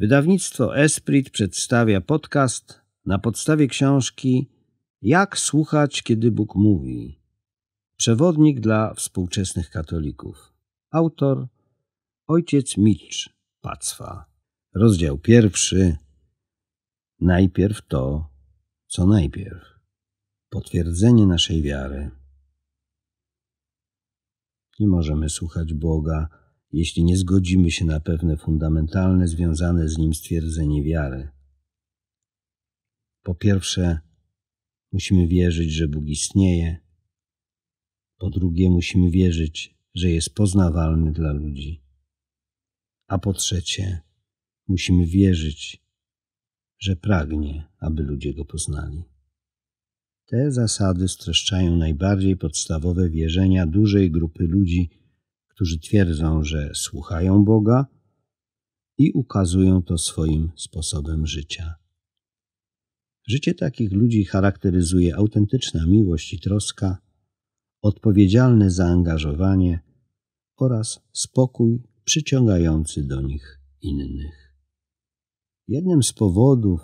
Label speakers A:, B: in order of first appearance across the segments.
A: Wydawnictwo Esprit przedstawia podcast na podstawie książki Jak słuchać, kiedy Bóg mówi. Przewodnik dla współczesnych katolików. Autor Ojciec Micz Pacwa. Rozdział pierwszy. Najpierw to, co najpierw. Potwierdzenie naszej wiary. Nie możemy słuchać Boga jeśli nie zgodzimy się na pewne fundamentalne związane z nim stwierdzenie wiary. Po pierwsze, musimy wierzyć, że Bóg istnieje. Po drugie, musimy wierzyć, że jest poznawalny dla ludzi. A po trzecie, musimy wierzyć, że pragnie, aby ludzie go poznali. Te zasady streszczają najbardziej podstawowe wierzenia dużej grupy ludzi, którzy twierdzą, że słuchają Boga i ukazują to swoim sposobem życia. Życie takich ludzi charakteryzuje autentyczna miłość i troska, odpowiedzialne zaangażowanie oraz spokój przyciągający do nich innych. Jednym z powodów,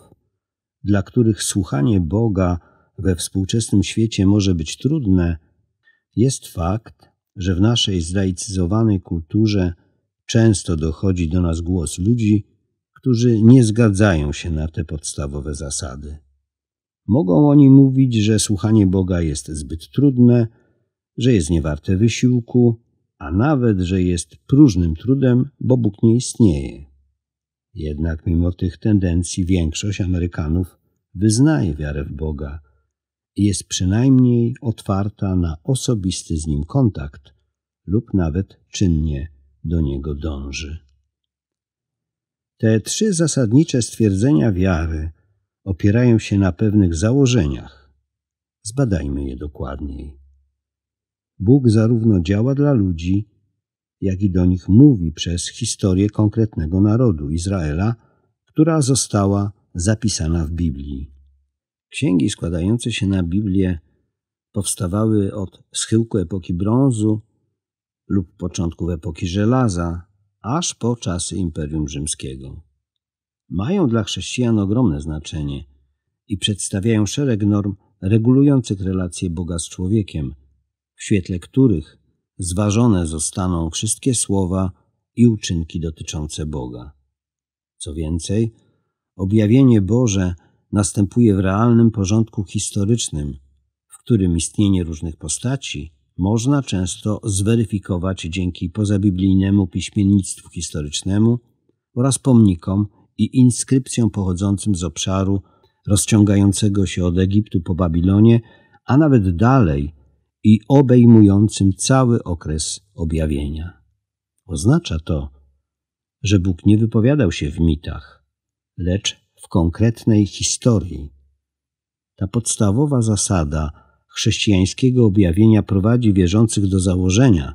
A: dla których słuchanie Boga we współczesnym świecie może być trudne, jest fakt, że w naszej zlaicyzowanej kulturze często dochodzi do nas głos ludzi, którzy nie zgadzają się na te podstawowe zasady. Mogą oni mówić, że słuchanie Boga jest zbyt trudne, że jest niewarte wysiłku, a nawet, że jest próżnym trudem, bo Bóg nie istnieje. Jednak mimo tych tendencji większość Amerykanów wyznaje wiarę w Boga – jest przynajmniej otwarta na osobisty z nim kontakt lub nawet czynnie do niego dąży. Te trzy zasadnicze stwierdzenia wiary opierają się na pewnych założeniach. Zbadajmy je dokładniej. Bóg zarówno działa dla ludzi, jak i do nich mówi przez historię konkretnego narodu Izraela, która została zapisana w Biblii. Księgi składające się na Biblię powstawały od schyłku epoki brązu lub początków epoki żelaza, aż po czasy Imperium Rzymskiego. Mają dla chrześcijan ogromne znaczenie i przedstawiają szereg norm regulujących relacje Boga z człowiekiem, w świetle których zważone zostaną wszystkie słowa i uczynki dotyczące Boga. Co więcej, objawienie Boże następuje w realnym porządku historycznym, w którym istnienie różnych postaci można często zweryfikować dzięki pozabiblijnemu piśmiennictwu historycznemu oraz pomnikom i inskrypcjom pochodzącym z obszaru rozciągającego się od Egiptu po Babilonie, a nawet dalej i obejmującym cały okres objawienia. Oznacza to, że Bóg nie wypowiadał się w mitach, lecz w konkretnej historii. Ta podstawowa zasada chrześcijańskiego objawienia prowadzi wierzących do założenia,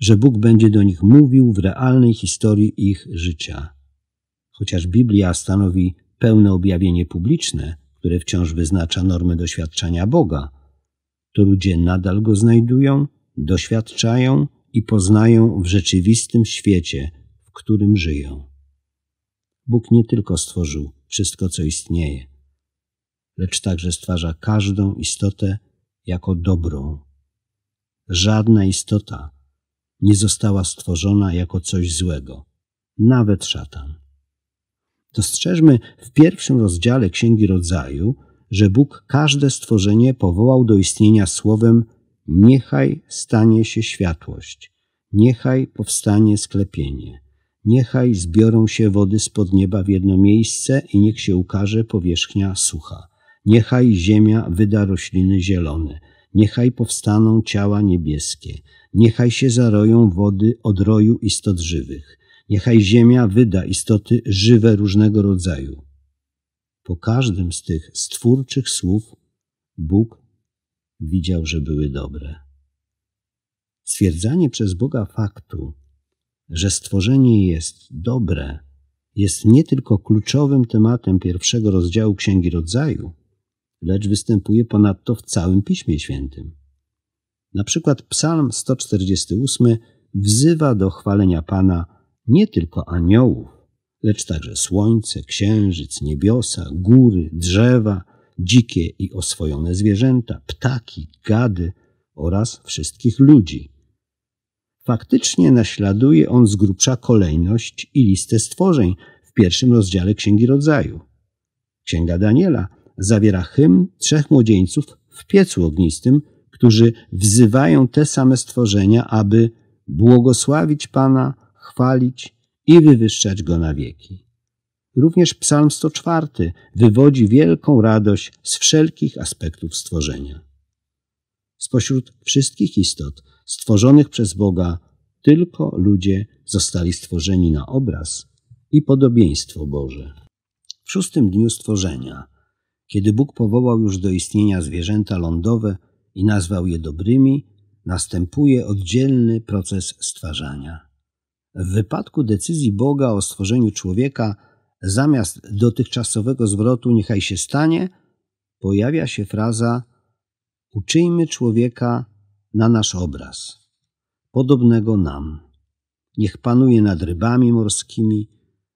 A: że Bóg będzie do nich mówił w realnej historii ich życia. Chociaż Biblia stanowi pełne objawienie publiczne, które wciąż wyznacza normy doświadczania Boga, to ludzie nadal go znajdują, doświadczają i poznają w rzeczywistym świecie, w którym żyją. Bóg nie tylko stworzył wszystko, co istnieje, lecz także stwarza każdą istotę jako dobrą. Żadna istota nie została stworzona jako coś złego, nawet szatan. Dostrzeżmy w pierwszym rozdziale Księgi Rodzaju, że Bóg każde stworzenie powołał do istnienia słowem niechaj stanie się światłość, niechaj powstanie sklepienie. Niechaj zbiorą się wody spod nieba w jedno miejsce i niech się ukaże powierzchnia sucha. Niechaj ziemia wyda rośliny zielone. Niechaj powstaną ciała niebieskie. Niechaj się zaroją wody od roju istot żywych. Niechaj ziemia wyda istoty żywe różnego rodzaju. Po każdym z tych stwórczych słów Bóg widział, że były dobre. Stwierdzanie przez Boga faktu, że stworzenie jest dobre, jest nie tylko kluczowym tematem pierwszego rozdziału Księgi Rodzaju, lecz występuje ponadto w całym Piśmie Świętym. Na przykład Psalm 148 wzywa do chwalenia Pana nie tylko aniołów, lecz także słońce, księżyc, niebiosa, góry, drzewa, dzikie i oswojone zwierzęta, ptaki, gady oraz wszystkich ludzi Faktycznie naśladuje on z grubsza kolejność i listę stworzeń w pierwszym rozdziale Księgi Rodzaju. Księga Daniela zawiera hymn trzech młodzieńców w piecu ognistym, którzy wzywają te same stworzenia, aby błogosławić Pana, chwalić i wywyższać Go na wieki. Również Psalm 104 wywodzi wielką radość z wszelkich aspektów stworzenia. Spośród wszystkich istot stworzonych przez Boga, tylko ludzie zostali stworzeni na obraz i podobieństwo Boże. W szóstym dniu stworzenia, kiedy Bóg powołał już do istnienia zwierzęta lądowe i nazwał je dobrymi, następuje oddzielny proces stwarzania. W wypadku decyzji Boga o stworzeniu człowieka, zamiast dotychczasowego zwrotu niechaj się stanie, pojawia się fraza uczyjmy człowieka na nasz obraz, podobnego nam. Niech panuje nad rybami morskimi,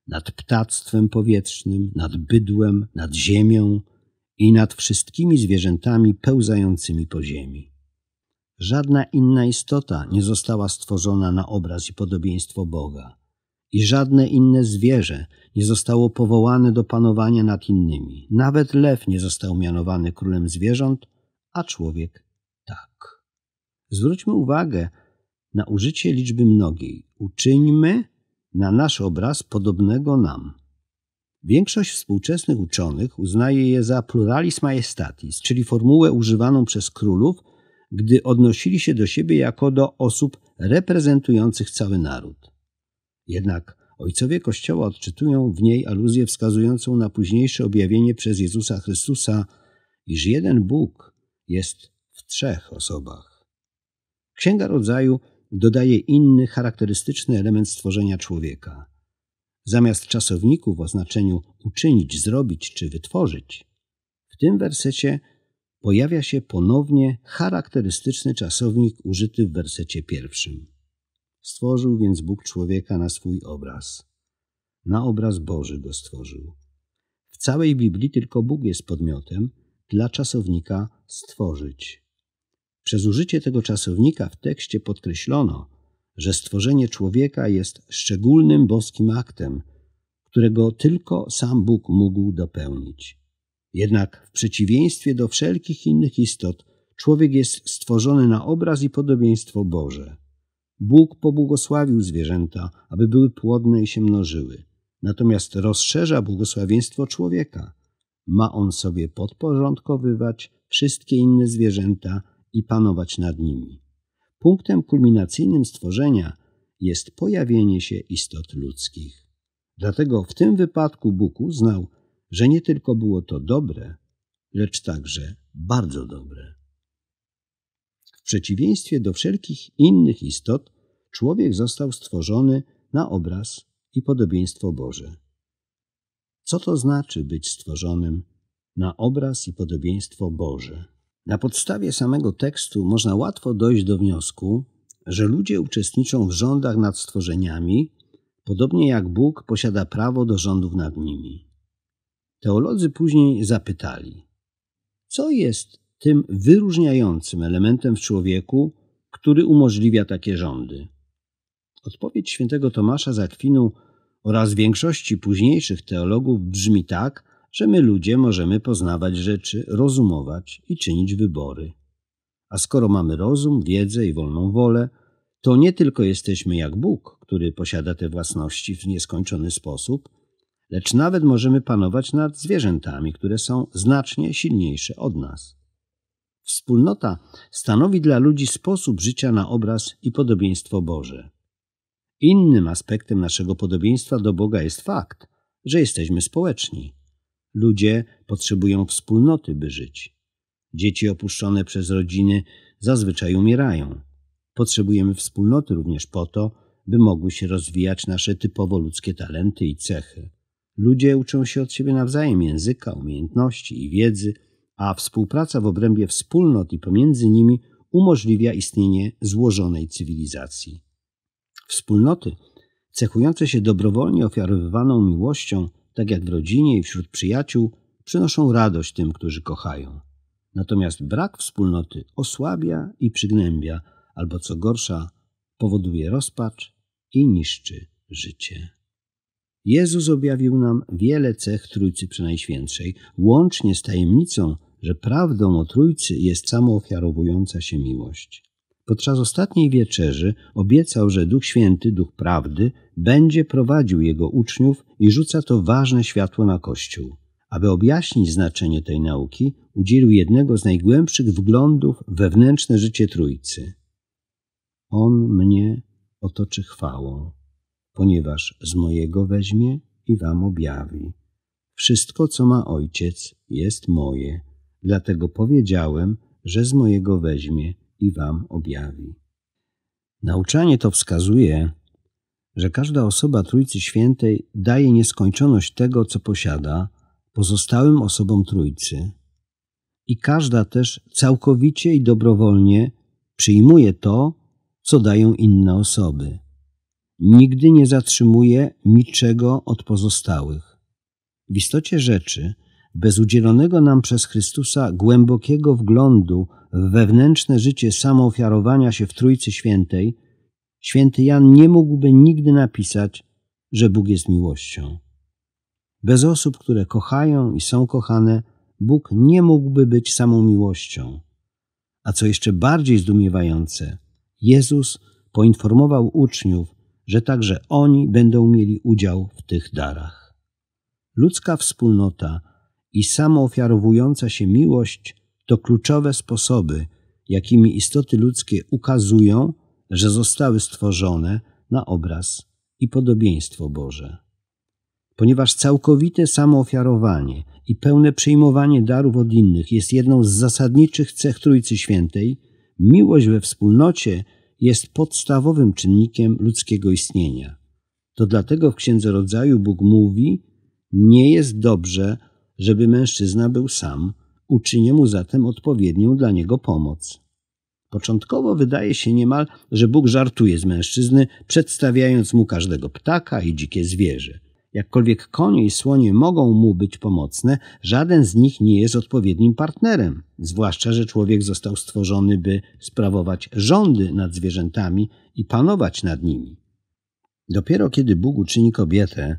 A: nad ptactwem powietrznym, nad bydłem, nad ziemią i nad wszystkimi zwierzętami pełzającymi po ziemi. Żadna inna istota nie została stworzona na obraz i podobieństwo Boga, i żadne inne zwierzę nie zostało powołane do panowania nad innymi. Nawet lew nie został mianowany królem zwierząt, a człowiek tak. Zwróćmy uwagę na użycie liczby mnogiej. Uczyńmy na nasz obraz podobnego nam. Większość współczesnych uczonych uznaje je za pluralis majestatis, czyli formułę używaną przez królów, gdy odnosili się do siebie jako do osób reprezentujących cały naród. Jednak ojcowie Kościoła odczytują w niej aluzję wskazującą na późniejsze objawienie przez Jezusa Chrystusa, iż jeden Bóg jest w trzech osobach. Księga Rodzaju dodaje inny charakterystyczny element stworzenia człowieka. Zamiast czasowników o znaczeniu uczynić, zrobić czy wytworzyć, w tym wersecie pojawia się ponownie charakterystyczny czasownik użyty w wersecie pierwszym. Stworzył więc Bóg człowieka na swój obraz. Na obraz Boży go stworzył. W całej Biblii tylko Bóg jest podmiotem dla czasownika stworzyć. Przez użycie tego czasownika w tekście podkreślono, że stworzenie człowieka jest szczególnym boskim aktem, którego tylko sam Bóg mógł dopełnić. Jednak w przeciwieństwie do wszelkich innych istot, człowiek jest stworzony na obraz i podobieństwo Boże. Bóg pobłogosławił zwierzęta, aby były płodne i się mnożyły, natomiast rozszerza błogosławieństwo człowieka. Ma on sobie podporządkowywać wszystkie inne zwierzęta, i panować nad nimi. Punktem kulminacyjnym stworzenia jest pojawienie się istot ludzkich. Dlatego w tym wypadku Bóg uznał, że nie tylko było to dobre, lecz także bardzo dobre. W przeciwieństwie do wszelkich innych istot, człowiek został stworzony na obraz i podobieństwo Boże. Co to znaczy być stworzonym na obraz i podobieństwo Boże? Na podstawie samego tekstu można łatwo dojść do wniosku, że ludzie uczestniczą w rządach nad stworzeniami, podobnie jak Bóg posiada prawo do rządów nad nimi. Teolodzy później zapytali, co jest tym wyróżniającym elementem w człowieku, który umożliwia takie rządy? Odpowiedź świętego Tomasza Zakwinu oraz większości późniejszych teologów brzmi tak, że my ludzie możemy poznawać rzeczy, rozumować i czynić wybory. A skoro mamy rozum, wiedzę i wolną wolę, to nie tylko jesteśmy jak Bóg, który posiada te własności w nieskończony sposób, lecz nawet możemy panować nad zwierzętami, które są znacznie silniejsze od nas. Wspólnota stanowi dla ludzi sposób życia na obraz i podobieństwo Boże. Innym aspektem naszego podobieństwa do Boga jest fakt, że jesteśmy społeczni. Ludzie potrzebują wspólnoty, by żyć. Dzieci opuszczone przez rodziny zazwyczaj umierają. Potrzebujemy wspólnoty również po to, by mogły się rozwijać nasze typowo ludzkie talenty i cechy. Ludzie uczą się od siebie nawzajem języka, umiejętności i wiedzy, a współpraca w obrębie wspólnot i pomiędzy nimi umożliwia istnienie złożonej cywilizacji. Wspólnoty cechujące się dobrowolnie ofiarowywaną miłością tak jak w rodzinie i wśród przyjaciół, przynoszą radość tym, którzy kochają. Natomiast brak wspólnoty osłabia i przygnębia, albo co gorsza, powoduje rozpacz i niszczy życie. Jezus objawił nam wiele cech Trójcy Przenajświętszej, łącznie z tajemnicą, że prawdą o Trójcy jest samoofiarowująca się miłość. Podczas ostatniej wieczerzy obiecał, że Duch Święty, Duch Prawdy, będzie prowadził jego uczniów i rzuca to ważne światło na Kościół. Aby objaśnić znaczenie tej nauki, udzielił jednego z najgłębszych wglądów wewnętrzne życie Trójcy. On mnie otoczy chwałą, ponieważ z mojego weźmie i wam objawi. Wszystko, co ma Ojciec, jest moje, dlatego powiedziałem, że z mojego weźmie i wam objawi. Nauczanie to wskazuje, że każda osoba Trójcy Świętej daje nieskończoność tego, co posiada pozostałym osobom Trójcy, i każda też całkowicie i dobrowolnie przyjmuje to, co dają inne osoby. Nigdy nie zatrzymuje niczego od pozostałych. W istocie rzeczy bez udzielonego nam przez Chrystusa głębokiego wglądu w wewnętrzne życie samoofiarowania się w Trójcy Świętej, święty Jan nie mógłby nigdy napisać, że Bóg jest miłością. Bez osób, które kochają i są kochane, Bóg nie mógłby być samą miłością. A co jeszcze bardziej zdumiewające, Jezus poinformował uczniów, że także oni będą mieli udział w tych darach. Ludzka wspólnota i samoofiarowująca się miłość to kluczowe sposoby, jakimi istoty ludzkie ukazują, że zostały stworzone na obraz i podobieństwo Boże. Ponieważ całkowite samoofiarowanie i pełne przyjmowanie darów od innych jest jedną z zasadniczych cech Trójcy Świętej, miłość we wspólnocie jest podstawowym czynnikiem ludzkiego istnienia. To dlatego w Księdze Rodzaju Bóg mówi: Nie jest dobrze, żeby mężczyzna był sam, uczynię mu zatem odpowiednią dla niego pomoc. Początkowo wydaje się niemal, że Bóg żartuje z mężczyzny, przedstawiając mu każdego ptaka i dzikie zwierzę. Jakkolwiek konie i słonie mogą mu być pomocne, żaden z nich nie jest odpowiednim partnerem, zwłaszcza że człowiek został stworzony, by sprawować rządy nad zwierzętami i panować nad nimi. Dopiero kiedy Bóg uczyni kobietę,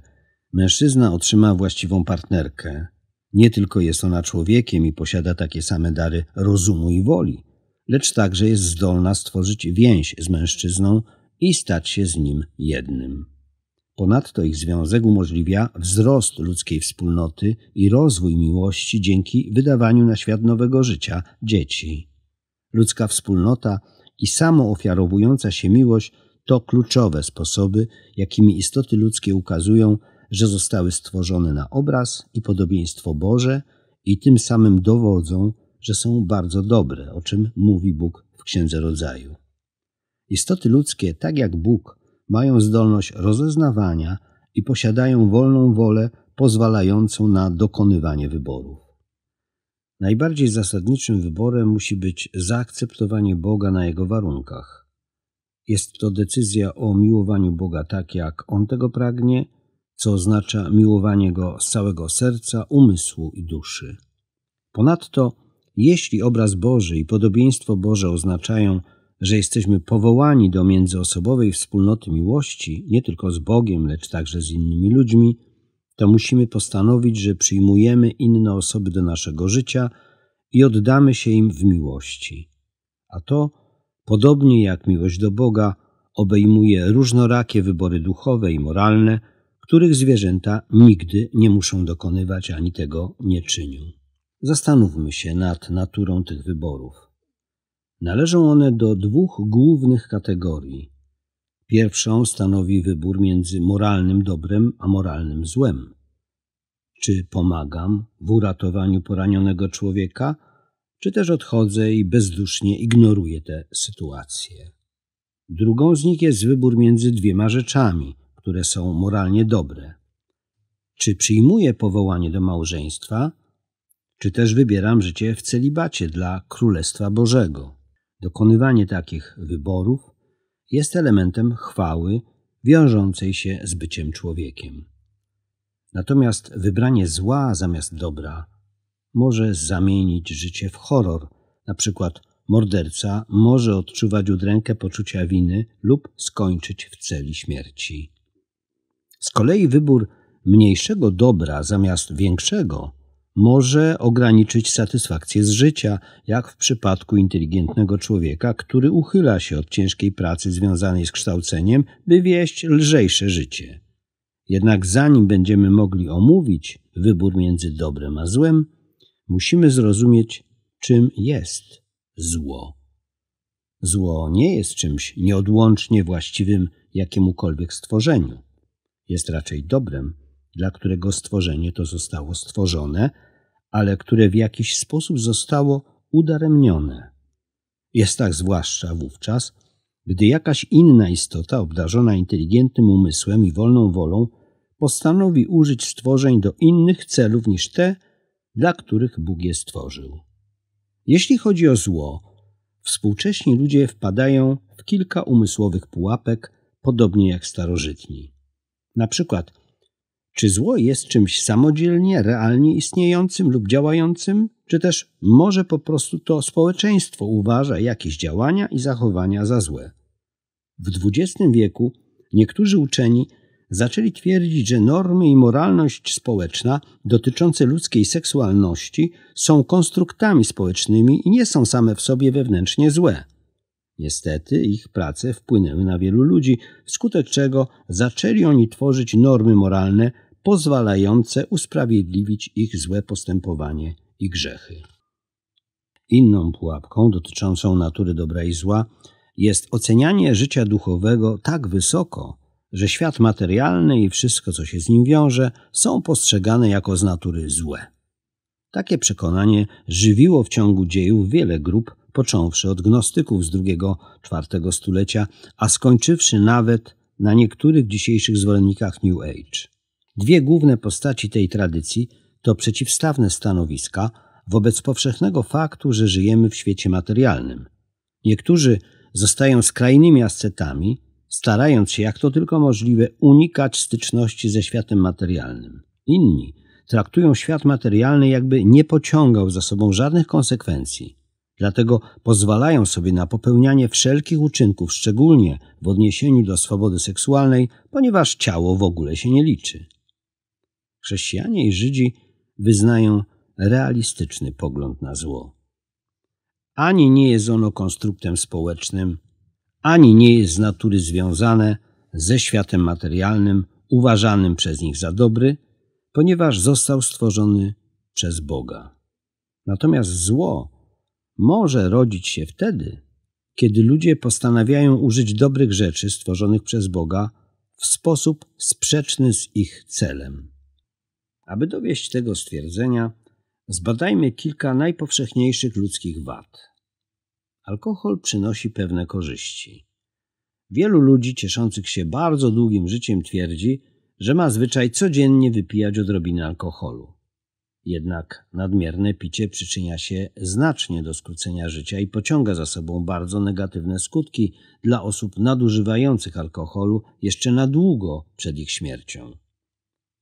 A: mężczyzna otrzyma właściwą partnerkę, nie tylko jest ona człowiekiem i posiada takie same dary rozumu i woli, lecz także jest zdolna stworzyć więź z mężczyzną i stać się z nim jednym. Ponadto ich związek umożliwia wzrost ludzkiej wspólnoty i rozwój miłości dzięki wydawaniu na świat nowego życia dzieci. Ludzka wspólnota i samoofiarowująca się miłość to kluczowe sposoby, jakimi istoty ludzkie ukazują, że zostały stworzone na obraz i podobieństwo Boże i tym samym dowodzą, że są bardzo dobre, o czym mówi Bóg w Księdze Rodzaju. Istoty ludzkie, tak jak Bóg, mają zdolność rozeznawania i posiadają wolną wolę pozwalającą na dokonywanie wyborów. Najbardziej zasadniczym wyborem musi być zaakceptowanie Boga na jego warunkach. Jest to decyzja o miłowaniu Boga tak, jak on tego pragnie co oznacza miłowanie go z całego serca, umysłu i duszy. Ponadto, jeśli obraz Boży i podobieństwo Boże oznaczają, że jesteśmy powołani do międzyosobowej wspólnoty miłości, nie tylko z Bogiem, lecz także z innymi ludźmi, to musimy postanowić, że przyjmujemy inne osoby do naszego życia i oddamy się im w miłości. A to, podobnie jak miłość do Boga, obejmuje różnorakie wybory duchowe i moralne, których zwierzęta nigdy nie muszą dokonywać ani tego nie czynią. Zastanówmy się nad naturą tych wyborów. Należą one do dwóch głównych kategorii. Pierwszą stanowi wybór między moralnym dobrem a moralnym złem. Czy pomagam w uratowaniu poranionego człowieka, czy też odchodzę i bezdusznie ignoruję tę sytuację? Drugą z nich jest wybór między dwiema rzeczami, które są moralnie dobre. Czy przyjmuję powołanie do małżeństwa, czy też wybieram życie w celibacie dla Królestwa Bożego? Dokonywanie takich wyborów jest elementem chwały wiążącej się z byciem człowiekiem. Natomiast wybranie zła zamiast dobra może zamienić życie w horror. Na przykład morderca może odczuwać udrękę poczucia winy lub skończyć w celi śmierci. Z kolei wybór mniejszego dobra zamiast większego może ograniczyć satysfakcję z życia, jak w przypadku inteligentnego człowieka, który uchyla się od ciężkiej pracy związanej z kształceniem, by wieść lżejsze życie. Jednak zanim będziemy mogli omówić wybór między dobrem a złem, musimy zrozumieć, czym jest zło. Zło nie jest czymś nieodłącznie właściwym jakiemukolwiek stworzeniu jest raczej dobrem, dla którego stworzenie to zostało stworzone, ale które w jakiś sposób zostało udaremnione. Jest tak zwłaszcza wówczas, gdy jakaś inna istota obdarzona inteligentnym umysłem i wolną wolą postanowi użyć stworzeń do innych celów niż te, dla których Bóg je stworzył. Jeśli chodzi o zło, współcześni ludzie wpadają w kilka umysłowych pułapek, podobnie jak starożytni. Na przykład, czy zło jest czymś samodzielnie, realnie istniejącym lub działającym, czy też może po prostu to społeczeństwo uważa jakieś działania i zachowania za złe. W XX wieku niektórzy uczeni zaczęli twierdzić, że normy i moralność społeczna dotyczące ludzkiej seksualności są konstruktami społecznymi i nie są same w sobie wewnętrznie złe. Niestety ich prace wpłynęły na wielu ludzi, wskutek czego zaczęli oni tworzyć normy moralne pozwalające usprawiedliwić ich złe postępowanie i grzechy. Inną pułapką dotyczącą natury dobra i zła jest ocenianie życia duchowego tak wysoko, że świat materialny i wszystko, co się z nim wiąże, są postrzegane jako z natury złe. Takie przekonanie żywiło w ciągu dziejów wiele grup począwszy od gnostyków z II-IV stulecia, a skończywszy nawet na niektórych dzisiejszych zwolennikach New Age. Dwie główne postaci tej tradycji to przeciwstawne stanowiska wobec powszechnego faktu, że żyjemy w świecie materialnym. Niektórzy zostają skrajnymi ascetami, starając się jak to tylko możliwe unikać styczności ze światem materialnym. Inni traktują świat materialny, jakby nie pociągał za sobą żadnych konsekwencji Dlatego pozwalają sobie na popełnianie wszelkich uczynków, szczególnie w odniesieniu do swobody seksualnej, ponieważ ciało w ogóle się nie liczy. Chrześcijanie i Żydzi wyznają realistyczny pogląd na zło. Ani nie jest ono konstruktem społecznym, ani nie jest z natury związane ze światem materialnym uważanym przez nich za dobry, ponieważ został stworzony przez Boga. Natomiast zło może rodzić się wtedy, kiedy ludzie postanawiają użyć dobrych rzeczy stworzonych przez Boga w sposób sprzeczny z ich celem. Aby dowieść tego stwierdzenia, zbadajmy kilka najpowszechniejszych ludzkich wad. Alkohol przynosi pewne korzyści. Wielu ludzi cieszących się bardzo długim życiem twierdzi, że ma zwyczaj codziennie wypijać odrobinę alkoholu. Jednak nadmierne picie przyczynia się znacznie do skrócenia życia i pociąga za sobą bardzo negatywne skutki dla osób nadużywających alkoholu jeszcze na długo przed ich śmiercią.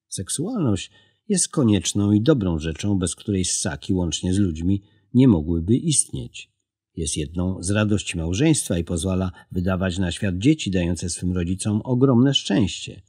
A: Seksualność jest konieczną i dobrą rzeczą, bez której ssaki łącznie z ludźmi nie mogłyby istnieć. Jest jedną z radości małżeństwa i pozwala wydawać na świat dzieci dające swym rodzicom ogromne szczęście.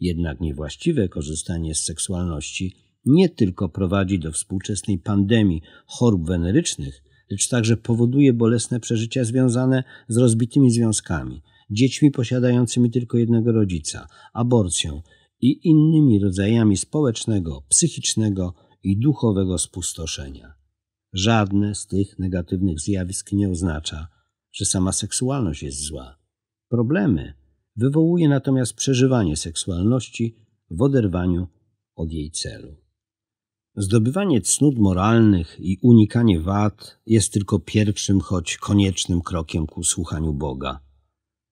A: Jednak niewłaściwe korzystanie z seksualności nie tylko prowadzi do współczesnej pandemii chorób wenerycznych, lecz także powoduje bolesne przeżycia związane z rozbitymi związkami, dziećmi posiadającymi tylko jednego rodzica, aborcją i innymi rodzajami społecznego, psychicznego i duchowego spustoszenia. Żadne z tych negatywnych zjawisk nie oznacza, że sama seksualność jest zła. Problemy wywołuje natomiast przeżywanie seksualności w oderwaniu od jej celu. Zdobywanie cnót moralnych i unikanie wad jest tylko pierwszym, choć koniecznym krokiem ku słuchaniu Boga.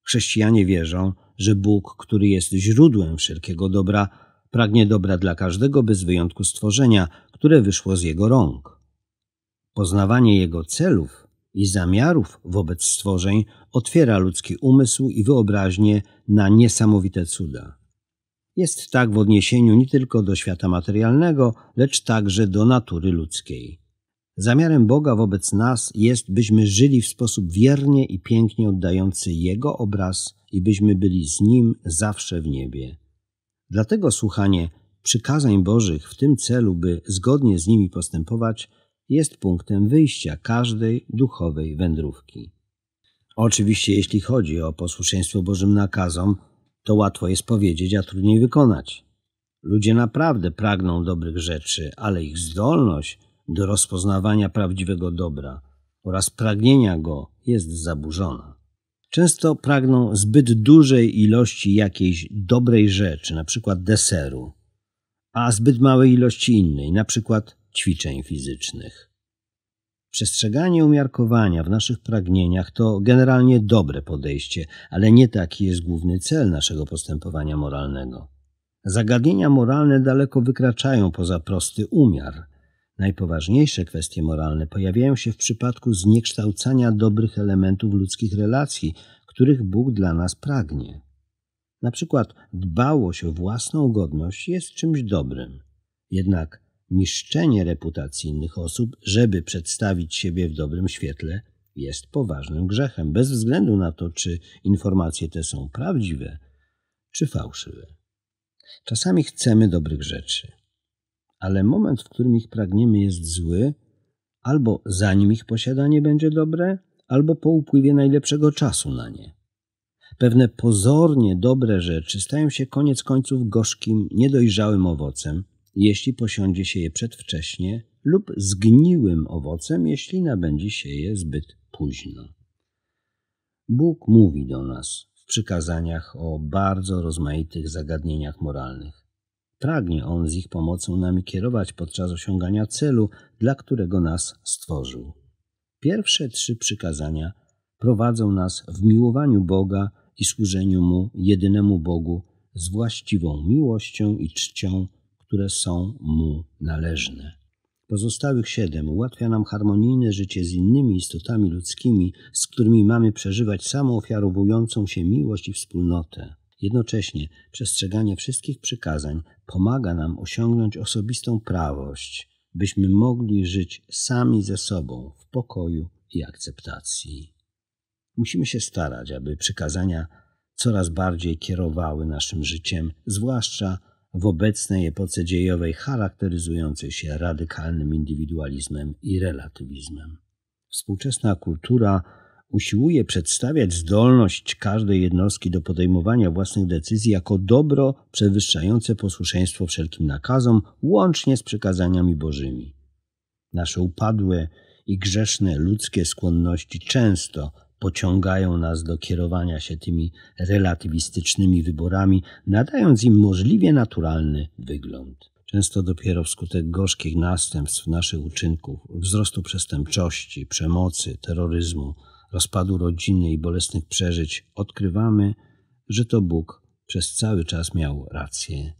A: Chrześcijanie wierzą, że Bóg, który jest źródłem wszelkiego dobra, pragnie dobra dla każdego bez wyjątku stworzenia, które wyszło z jego rąk. Poznawanie jego celów i zamiarów wobec stworzeń otwiera ludzki umysł i wyobraźnię na niesamowite cuda. Jest tak w odniesieniu nie tylko do świata materialnego, lecz także do natury ludzkiej. Zamiarem Boga wobec nas jest, byśmy żyli w sposób wiernie i pięknie oddający Jego obraz i byśmy byli z Nim zawsze w niebie. Dlatego słuchanie przykazań Bożych w tym celu, by zgodnie z nimi postępować, jest punktem wyjścia każdej duchowej wędrówki. Oczywiście, jeśli chodzi o posłuszeństwo Bożym nakazom, to łatwo jest powiedzieć, a trudniej wykonać. Ludzie naprawdę pragną dobrych rzeczy, ale ich zdolność do rozpoznawania prawdziwego dobra oraz pragnienia go jest zaburzona. Często pragną zbyt dużej ilości jakiejś dobrej rzeczy, na przykład deseru, a zbyt małej ilości innej, na przykład ćwiczeń fizycznych. Przestrzeganie umiarkowania w naszych pragnieniach to generalnie dobre podejście, ale nie taki jest główny cel naszego postępowania moralnego. Zagadnienia moralne daleko wykraczają poza prosty umiar. Najpoważniejsze kwestie moralne pojawiają się w przypadku zniekształcania dobrych elementów ludzkich relacji, których Bóg dla nas pragnie. Na przykład dbałość o własną godność jest czymś dobrym. Jednak niszczenie reputacji innych osób, żeby przedstawić siebie w dobrym świetle, jest poważnym grzechem, bez względu na to, czy informacje te są prawdziwe czy fałszywe. Czasami chcemy dobrych rzeczy, ale moment, w którym ich pragniemy, jest zły, albo zanim ich posiadanie będzie dobre, albo po upływie najlepszego czasu na nie. Pewne pozornie dobre rzeczy stają się koniec końców gorzkim, niedojrzałym owocem, jeśli posiądzie się je przedwcześnie, lub zgniłym owocem, jeśli nabędzie się je zbyt późno. Bóg mówi do nas w przykazaniach o bardzo rozmaitych zagadnieniach moralnych. Pragnie On z ich pomocą nami kierować podczas osiągania celu, dla którego nas stworzył. Pierwsze trzy przykazania prowadzą nas w miłowaniu Boga i służeniu Mu, jedynemu Bogu, z właściwą miłością i czcią które są mu należne. Pozostałych siedem ułatwia nam harmonijne życie z innymi istotami ludzkimi, z którymi mamy przeżywać samą ofiarowującą się miłość i wspólnotę. Jednocześnie przestrzeganie wszystkich przykazań pomaga nam osiągnąć osobistą prawość, byśmy mogli żyć sami ze sobą w pokoju i akceptacji. Musimy się starać, aby przykazania coraz bardziej kierowały naszym życiem, zwłaszcza w obecnej epoce dziejowej charakteryzującej się radykalnym indywidualizmem i relatywizmem. Współczesna kultura usiłuje przedstawiać zdolność każdej jednostki do podejmowania własnych decyzji jako dobro przewyższające posłuszeństwo wszelkim nakazom, łącznie z przykazaniami bożymi. Nasze upadłe i grzeszne ludzkie skłonności często pociągają nas do kierowania się tymi relatywistycznymi wyborami, nadając im możliwie naturalny wygląd. Często dopiero wskutek gorzkich następstw naszych uczynków, wzrostu przestępczości, przemocy, terroryzmu, rozpadu rodziny i bolesnych przeżyć, odkrywamy, że to Bóg przez cały czas miał rację.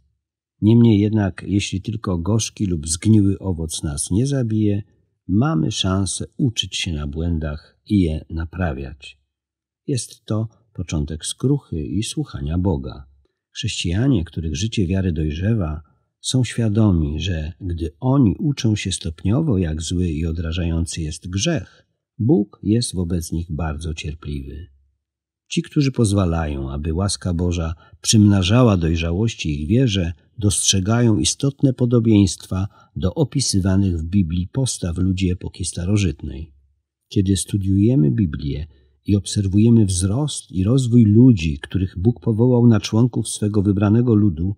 A: Niemniej jednak, jeśli tylko gorzki lub zgniły owoc nas nie zabije, mamy szansę uczyć się na błędach i je naprawiać. Jest to początek skruchy i słuchania Boga. Chrześcijanie, których życie wiary dojrzewa, są świadomi, że gdy oni uczą się stopniowo, jak zły i odrażający jest grzech, Bóg jest wobec nich bardzo cierpliwy. Ci, którzy pozwalają, aby łaska Boża przymnażała dojrzałości ich wierze, dostrzegają istotne podobieństwa do opisywanych w Biblii postaw ludzi epoki starożytnej. Kiedy studiujemy Biblię i obserwujemy wzrost i rozwój ludzi, których Bóg powołał na członków swego wybranego ludu,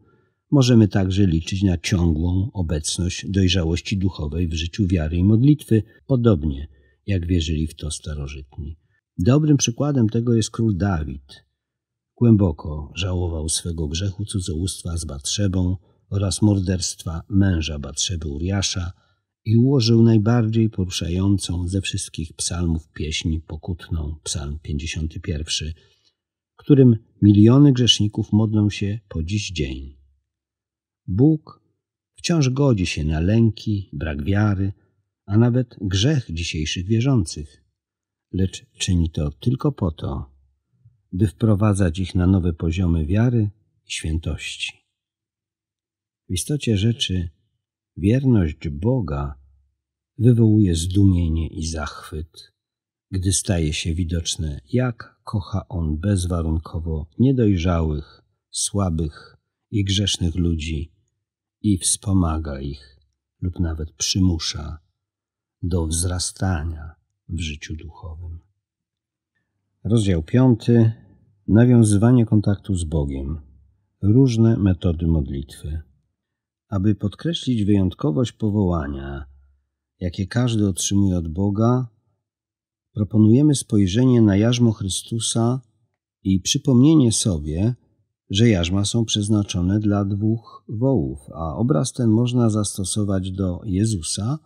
A: możemy także liczyć na ciągłą obecność dojrzałości duchowej w życiu wiary i modlitwy, podobnie jak wierzyli w to starożytni. Dobrym przykładem tego jest król Dawid. Głęboko żałował swego grzechu cudzołóstwa z Batrzebą oraz morderstwa męża Batrzeby Uriasza i ułożył najbardziej poruszającą ze wszystkich psalmów pieśń pokutną, psalm 51, którym miliony grzeszników modlą się po dziś dzień. Bóg wciąż godzi się na lęki, brak wiary, a nawet grzech dzisiejszych wierzących – lecz czyni to tylko po to, by wprowadzać ich na nowe poziomy wiary i świętości. W istocie rzeczy wierność Boga wywołuje zdumienie i zachwyt, gdy staje się widoczne, jak kocha On bezwarunkowo niedojrzałych, słabych i grzesznych ludzi i wspomaga ich lub nawet przymusza do wzrastania w życiu duchowym. Rozdział 5. Nawiązywanie kontaktu z Bogiem. Różne metody modlitwy. Aby podkreślić wyjątkowość powołania, jakie każdy otrzymuje od Boga, proponujemy spojrzenie na jarzmo Chrystusa i przypomnienie sobie, że jarzma są przeznaczone dla dwóch wołów, a obraz ten można zastosować do Jezusa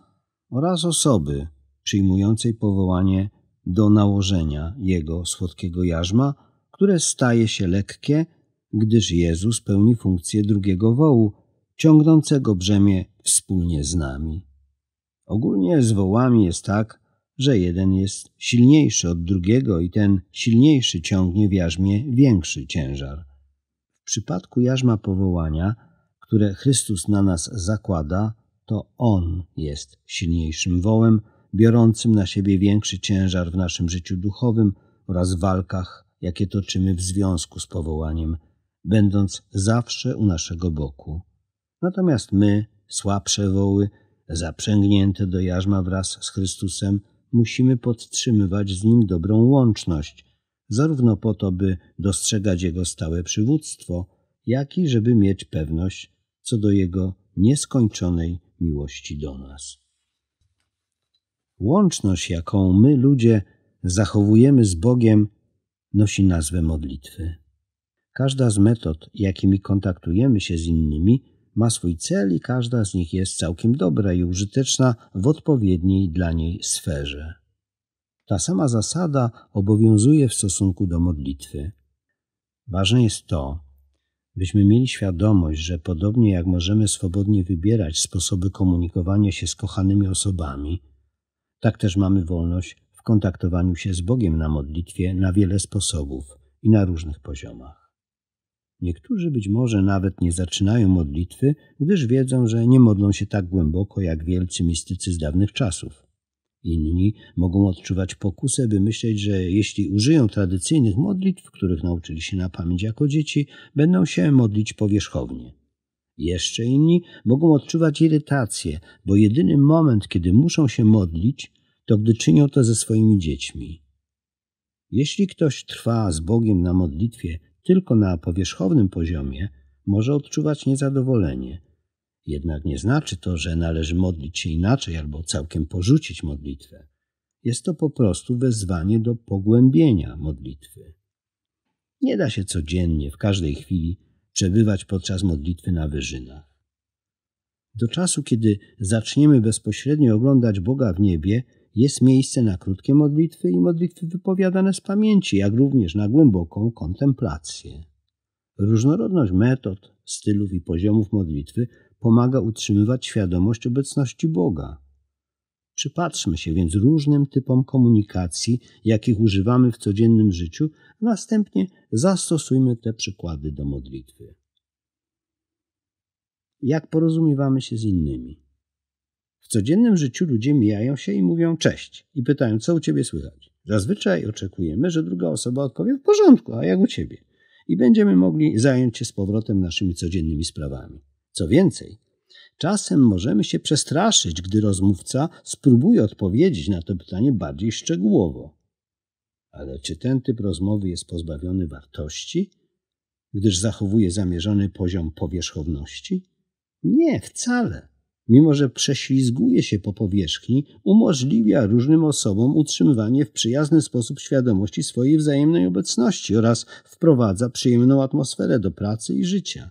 A: oraz osoby, przyjmującej powołanie do nałożenia jego słodkiego jarzma, które staje się lekkie, gdyż Jezus pełni funkcję drugiego wołu, ciągnącego brzemię wspólnie z nami. Ogólnie z wołami jest tak, że jeden jest silniejszy od drugiego i ten silniejszy ciągnie w jarzmie większy ciężar. W przypadku jarzma powołania, które Chrystus na nas zakłada, to On jest silniejszym wołem, biorącym na siebie większy ciężar w naszym życiu duchowym oraz walkach, jakie toczymy w związku z powołaniem, będąc zawsze u naszego boku. Natomiast my, słabsze woły, zaprzęgnięte do jarzma wraz z Chrystusem, musimy podtrzymywać z Nim dobrą łączność, zarówno po to, by dostrzegać Jego stałe przywództwo, jak i żeby mieć pewność co do Jego nieskończonej miłości do nas. Łączność, jaką my ludzie zachowujemy z Bogiem, nosi nazwę modlitwy. Każda z metod, jakimi kontaktujemy się z innymi, ma swój cel i każda z nich jest całkiem dobra i użyteczna w odpowiedniej dla niej sferze. Ta sama zasada obowiązuje w stosunku do modlitwy. Ważne jest to, byśmy mieli świadomość, że podobnie jak możemy swobodnie wybierać sposoby komunikowania się z kochanymi osobami, tak też mamy wolność w kontaktowaniu się z Bogiem na modlitwie na wiele sposobów i na różnych poziomach. Niektórzy być może nawet nie zaczynają modlitwy, gdyż wiedzą, że nie modlą się tak głęboko jak wielcy mistycy z dawnych czasów. Inni mogą odczuwać pokusę, by myśleć, że jeśli użyją tradycyjnych modlitw, których nauczyli się na pamięć jako dzieci, będą się modlić powierzchownie. Jeszcze inni mogą odczuwać irytację, bo jedyny moment, kiedy muszą się modlić, to gdy czynią to ze swoimi dziećmi. Jeśli ktoś trwa z Bogiem na modlitwie tylko na powierzchownym poziomie, może odczuwać niezadowolenie. Jednak nie znaczy to, że należy modlić się inaczej albo całkiem porzucić modlitwę. Jest to po prostu wezwanie do pogłębienia modlitwy. Nie da się codziennie, w każdej chwili przebywać podczas modlitwy na wyżynach. Do czasu, kiedy zaczniemy bezpośrednio oglądać Boga w niebie, jest miejsce na krótkie modlitwy i modlitwy wypowiadane z pamięci, jak również na głęboką kontemplację. Różnorodność metod, stylów i poziomów modlitwy pomaga utrzymywać świadomość obecności Boga. Przypatrzmy się więc różnym typom komunikacji, jakich używamy w codziennym życiu, a następnie zastosujmy te przykłady do modlitwy. Jak porozumiewamy się z innymi? W codziennym życiu ludzie mijają się i mówią cześć i pytają, co u ciebie słychać. Zazwyczaj oczekujemy, że druga osoba odpowie w porządku, a jak u ciebie? I będziemy mogli zająć się z powrotem naszymi codziennymi sprawami. Co więcej, Czasem możemy się przestraszyć, gdy rozmówca spróbuje odpowiedzieć na to pytanie bardziej szczegółowo. Ale czy ten typ rozmowy jest pozbawiony wartości, gdyż zachowuje zamierzony poziom powierzchowności? Nie, wcale. Mimo, że prześlizguje się po powierzchni, umożliwia różnym osobom utrzymywanie w przyjazny sposób świadomości swojej wzajemnej obecności oraz wprowadza przyjemną atmosferę do pracy i życia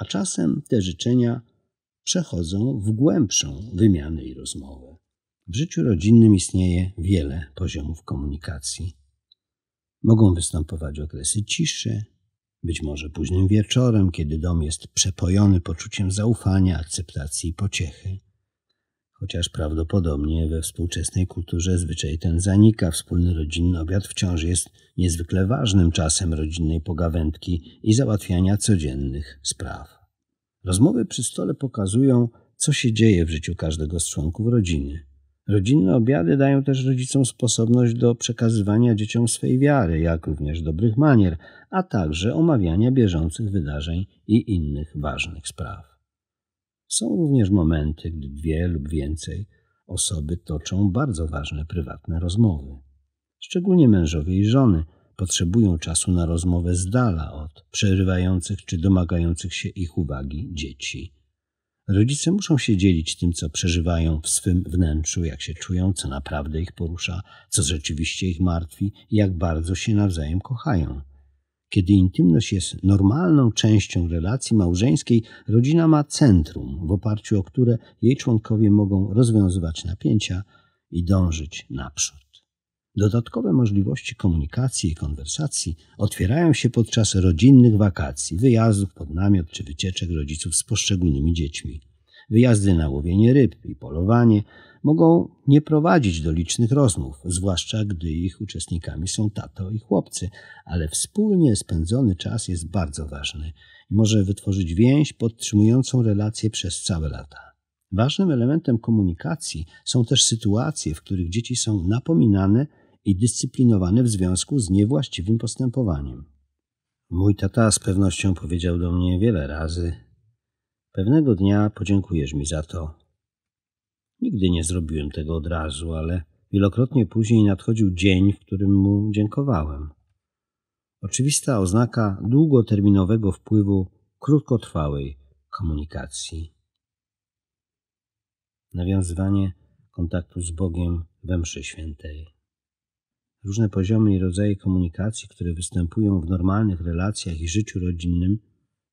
A: a czasem te życzenia przechodzą w głębszą wymianę i rozmowę. W życiu rodzinnym istnieje wiele poziomów komunikacji. Mogą występować okresy ciszy, być może późnym wieczorem, kiedy dom jest przepojony poczuciem zaufania, akceptacji i pociechy. Chociaż prawdopodobnie we współczesnej kulturze zwyczaj ten zanika, wspólny rodzinny obiad wciąż jest niezwykle ważnym czasem rodzinnej pogawędki i załatwiania codziennych spraw. Rozmowy przy stole pokazują, co się dzieje w życiu każdego z członków rodziny. Rodzinne obiady dają też rodzicom sposobność do przekazywania dzieciom swej wiary, jak również dobrych manier, a także omawiania bieżących wydarzeń i innych ważnych spraw. Są również momenty, gdy dwie lub więcej osoby toczą bardzo ważne prywatne rozmowy. Szczególnie mężowie i żony potrzebują czasu na rozmowę z dala od przerywających czy domagających się ich uwagi dzieci. Rodzice muszą się dzielić tym, co przeżywają w swym wnętrzu, jak się czują, co naprawdę ich porusza, co rzeczywiście ich martwi, jak bardzo się nawzajem kochają. Kiedy intymność jest normalną częścią relacji małżeńskiej, rodzina ma centrum, w oparciu o które jej członkowie mogą rozwiązywać napięcia i dążyć naprzód. Dodatkowe możliwości komunikacji i konwersacji otwierają się podczas rodzinnych wakacji, wyjazdów pod namiot czy wycieczek rodziców z poszczególnymi dziećmi. Wyjazdy na łowienie ryb i polowanie, mogą nie prowadzić do licznych rozmów, zwłaszcza gdy ich uczestnikami są tato i chłopcy, ale wspólnie spędzony czas jest bardzo ważny i może wytworzyć więź podtrzymującą relacje przez całe lata. Ważnym elementem komunikacji są też sytuacje, w których dzieci są napominane i dyscyplinowane w związku z niewłaściwym postępowaniem. Mój tata z pewnością powiedział do mnie wiele razy: Pewnego dnia podziękujesz mi za to, Nigdy nie zrobiłem tego od razu, ale wielokrotnie później nadchodził dzień, w którym mu dziękowałem. Oczywista oznaka długoterminowego wpływu krótkotrwałej komunikacji. Nawiązywanie kontaktu z Bogiem we mszy świętej. Różne poziomy i rodzaje komunikacji, które występują w normalnych relacjach i życiu rodzinnym,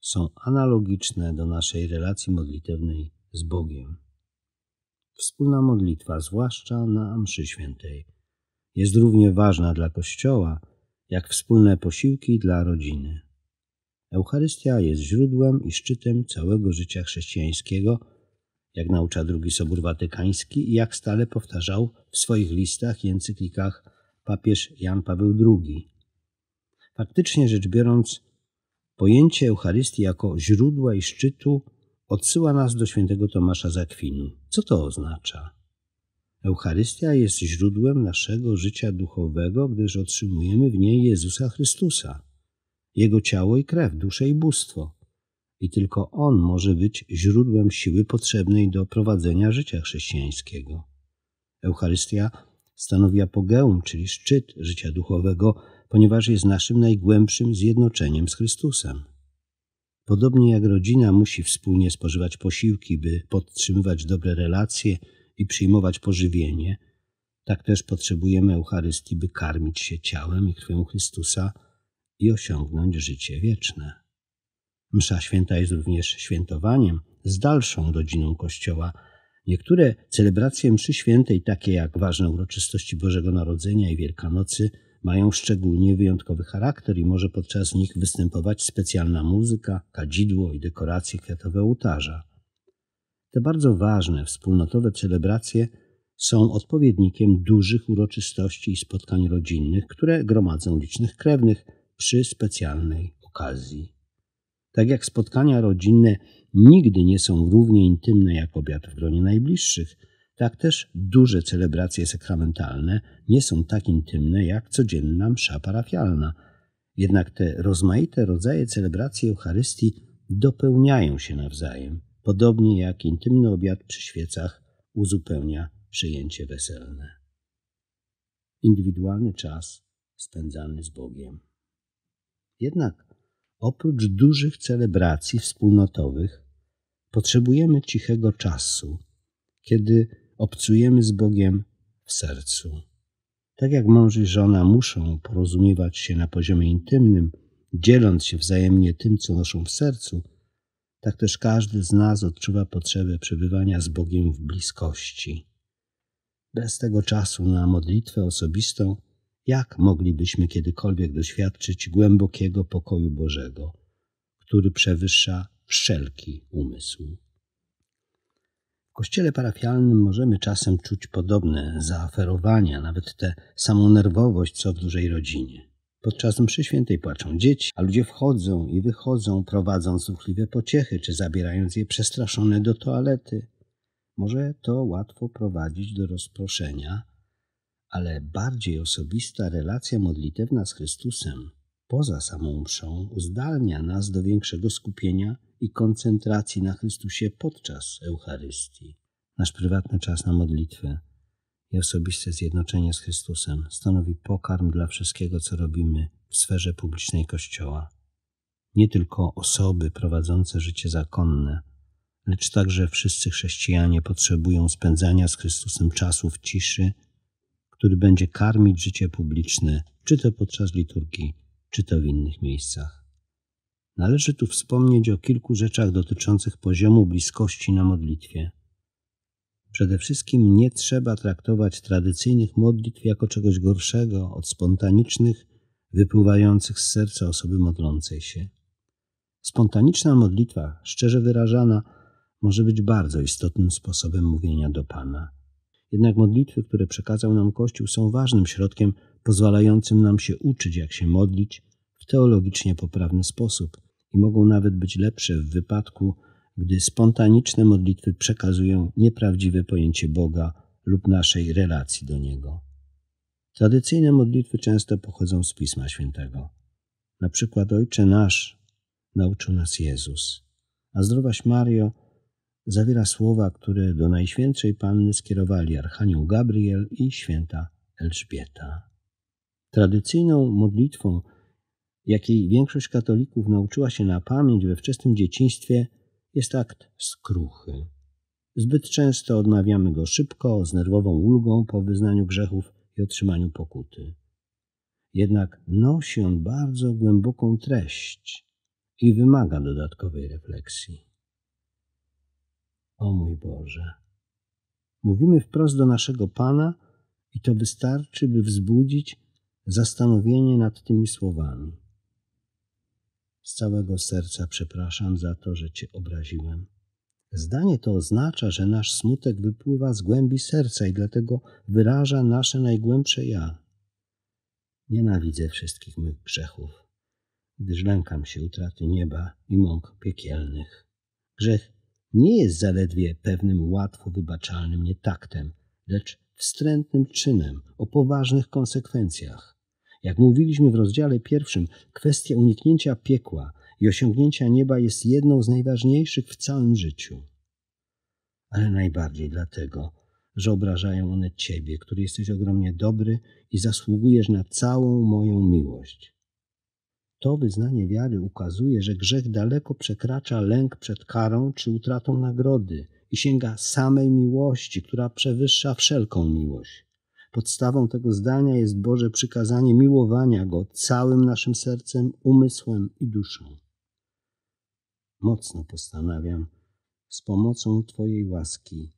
A: są analogiczne do naszej relacji modlitewnej z Bogiem. Wspólna modlitwa, zwłaszcza na mszy świętej, jest równie ważna dla Kościoła, jak wspólne posiłki dla rodziny. Eucharystia jest źródłem i szczytem całego życia chrześcijańskiego, jak naucza drugi Sobór Watykański i jak stale powtarzał w swoich listach i encyklikach papież Jan Paweł II. Faktycznie rzecz biorąc, pojęcie Eucharystii jako źródła i szczytu odsyła nas do świętego Tomasza Zakwinu. Co to oznacza? Eucharystia jest źródłem naszego życia duchowego, gdyż otrzymujemy w niej Jezusa Chrystusa, Jego ciało i krew, duszę i bóstwo. I tylko On może być źródłem siły potrzebnej do prowadzenia życia chrześcijańskiego. Eucharystia stanowi apogeum, czyli szczyt życia duchowego, ponieważ jest naszym najgłębszym zjednoczeniem z Chrystusem. Podobnie jak rodzina musi wspólnie spożywać posiłki, by podtrzymywać dobre relacje i przyjmować pożywienie, tak też potrzebujemy Eucharystii, by karmić się ciałem i krwią Chrystusa i osiągnąć życie wieczne. Msza święta jest również świętowaniem z dalszą rodziną Kościoła. Niektóre celebracje mszy świętej, takie jak ważne uroczystości Bożego Narodzenia i Wielkanocy – mają szczególnie wyjątkowy charakter i może podczas nich występować specjalna muzyka, kadzidło i dekoracje kwiatowe ołtarza. Te bardzo ważne wspólnotowe celebracje są odpowiednikiem dużych uroczystości i spotkań rodzinnych, które gromadzą licznych krewnych przy specjalnej okazji. Tak jak spotkania rodzinne nigdy nie są równie intymne jak obiad w gronie najbliższych, tak też duże celebracje sakramentalne nie są tak intymne jak codzienna msza parafialna. Jednak te rozmaite rodzaje celebracji Eucharystii dopełniają się nawzajem, podobnie jak intymny obiad przy świecach uzupełnia przyjęcie weselne. Indywidualny czas spędzany z Bogiem. Jednak oprócz dużych celebracji wspólnotowych potrzebujemy cichego czasu, kiedy obcujemy z Bogiem w sercu. Tak jak mąż i żona muszą porozumiewać się na poziomie intymnym, dzieląc się wzajemnie tym, co noszą w sercu, tak też każdy z nas odczuwa potrzebę przebywania z Bogiem w bliskości. Bez tego czasu na modlitwę osobistą, jak moglibyśmy kiedykolwiek doświadczyć głębokiego pokoju Bożego, który przewyższa wszelki umysł? kościele parafialnym możemy czasem czuć podobne zaaferowania, nawet tę samą nerwowość, co w dużej rodzinie. Podczas mszy świętej płaczą dzieci, a ludzie wchodzą i wychodzą, prowadząc zuchliwe pociechy, czy zabierając je przestraszone do toalety. Może to łatwo prowadzić do rozproszenia, ale bardziej osobista relacja modlitewna z Chrystusem poza samą mszą uzdalnia nas do większego skupienia i koncentracji na Chrystusie podczas Eucharystii. Nasz prywatny czas na modlitwę i osobiste zjednoczenie z Chrystusem stanowi pokarm dla wszystkiego, co robimy w sferze publicznej Kościoła. Nie tylko osoby prowadzące życie zakonne, lecz także wszyscy chrześcijanie potrzebują spędzania z Chrystusem czasu w ciszy, który będzie karmić życie publiczne, czy to podczas liturgii, czy to w innych miejscach. Należy tu wspomnieć o kilku rzeczach dotyczących poziomu bliskości na modlitwie. Przede wszystkim nie trzeba traktować tradycyjnych modlitw jako czegoś gorszego od spontanicznych, wypływających z serca osoby modlącej się. Spontaniczna modlitwa, szczerze wyrażana, może być bardzo istotnym sposobem mówienia do Pana. Jednak modlitwy, które przekazał nam Kościół, są ważnym środkiem pozwalającym nam się uczyć, jak się modlić teologicznie poprawny sposób i mogą nawet być lepsze w wypadku, gdy spontaniczne modlitwy przekazują nieprawdziwe pojęcie Boga lub naszej relacji do Niego. Tradycyjne modlitwy często pochodzą z Pisma Świętego. Na przykład Ojcze Nasz nauczył nas Jezus, a zdrowaś Mario zawiera słowa, które do Najświętszej Panny skierowali Archanioł Gabriel i Święta Elżbieta. Tradycyjną modlitwą jakiej większość katolików nauczyła się na pamięć we wczesnym dzieciństwie, jest akt skruchy. Zbyt często odmawiamy go szybko, z nerwową ulgą po wyznaniu grzechów i otrzymaniu pokuty. Jednak nosi on bardzo głęboką treść i wymaga dodatkowej refleksji. O mój Boże! Mówimy wprost do naszego Pana i to wystarczy, by wzbudzić zastanowienie nad tymi słowami. Z całego serca przepraszam za to, że Cię obraziłem. Zdanie to oznacza, że nasz smutek wypływa z głębi serca i dlatego wyraża nasze najgłębsze ja. Nienawidzę wszystkich mych grzechów, gdyż lękam się utraty nieba i mąk piekielnych. Grzech nie jest zaledwie pewnym łatwo wybaczalnym nietaktem, lecz wstrętnym czynem o poważnych konsekwencjach. Jak mówiliśmy w rozdziale pierwszym, kwestia uniknięcia piekła i osiągnięcia nieba jest jedną z najważniejszych w całym życiu. Ale najbardziej dlatego, że obrażają one Ciebie, który jesteś ogromnie dobry i zasługujesz na całą moją miłość. To wyznanie wiary ukazuje, że grzech daleko przekracza lęk przed karą czy utratą nagrody i sięga samej miłości, która przewyższa wszelką miłość. Podstawą tego zdania jest Boże przykazanie miłowania Go całym naszym sercem, umysłem i duszą. Mocno postanawiam z pomocą Twojej łaski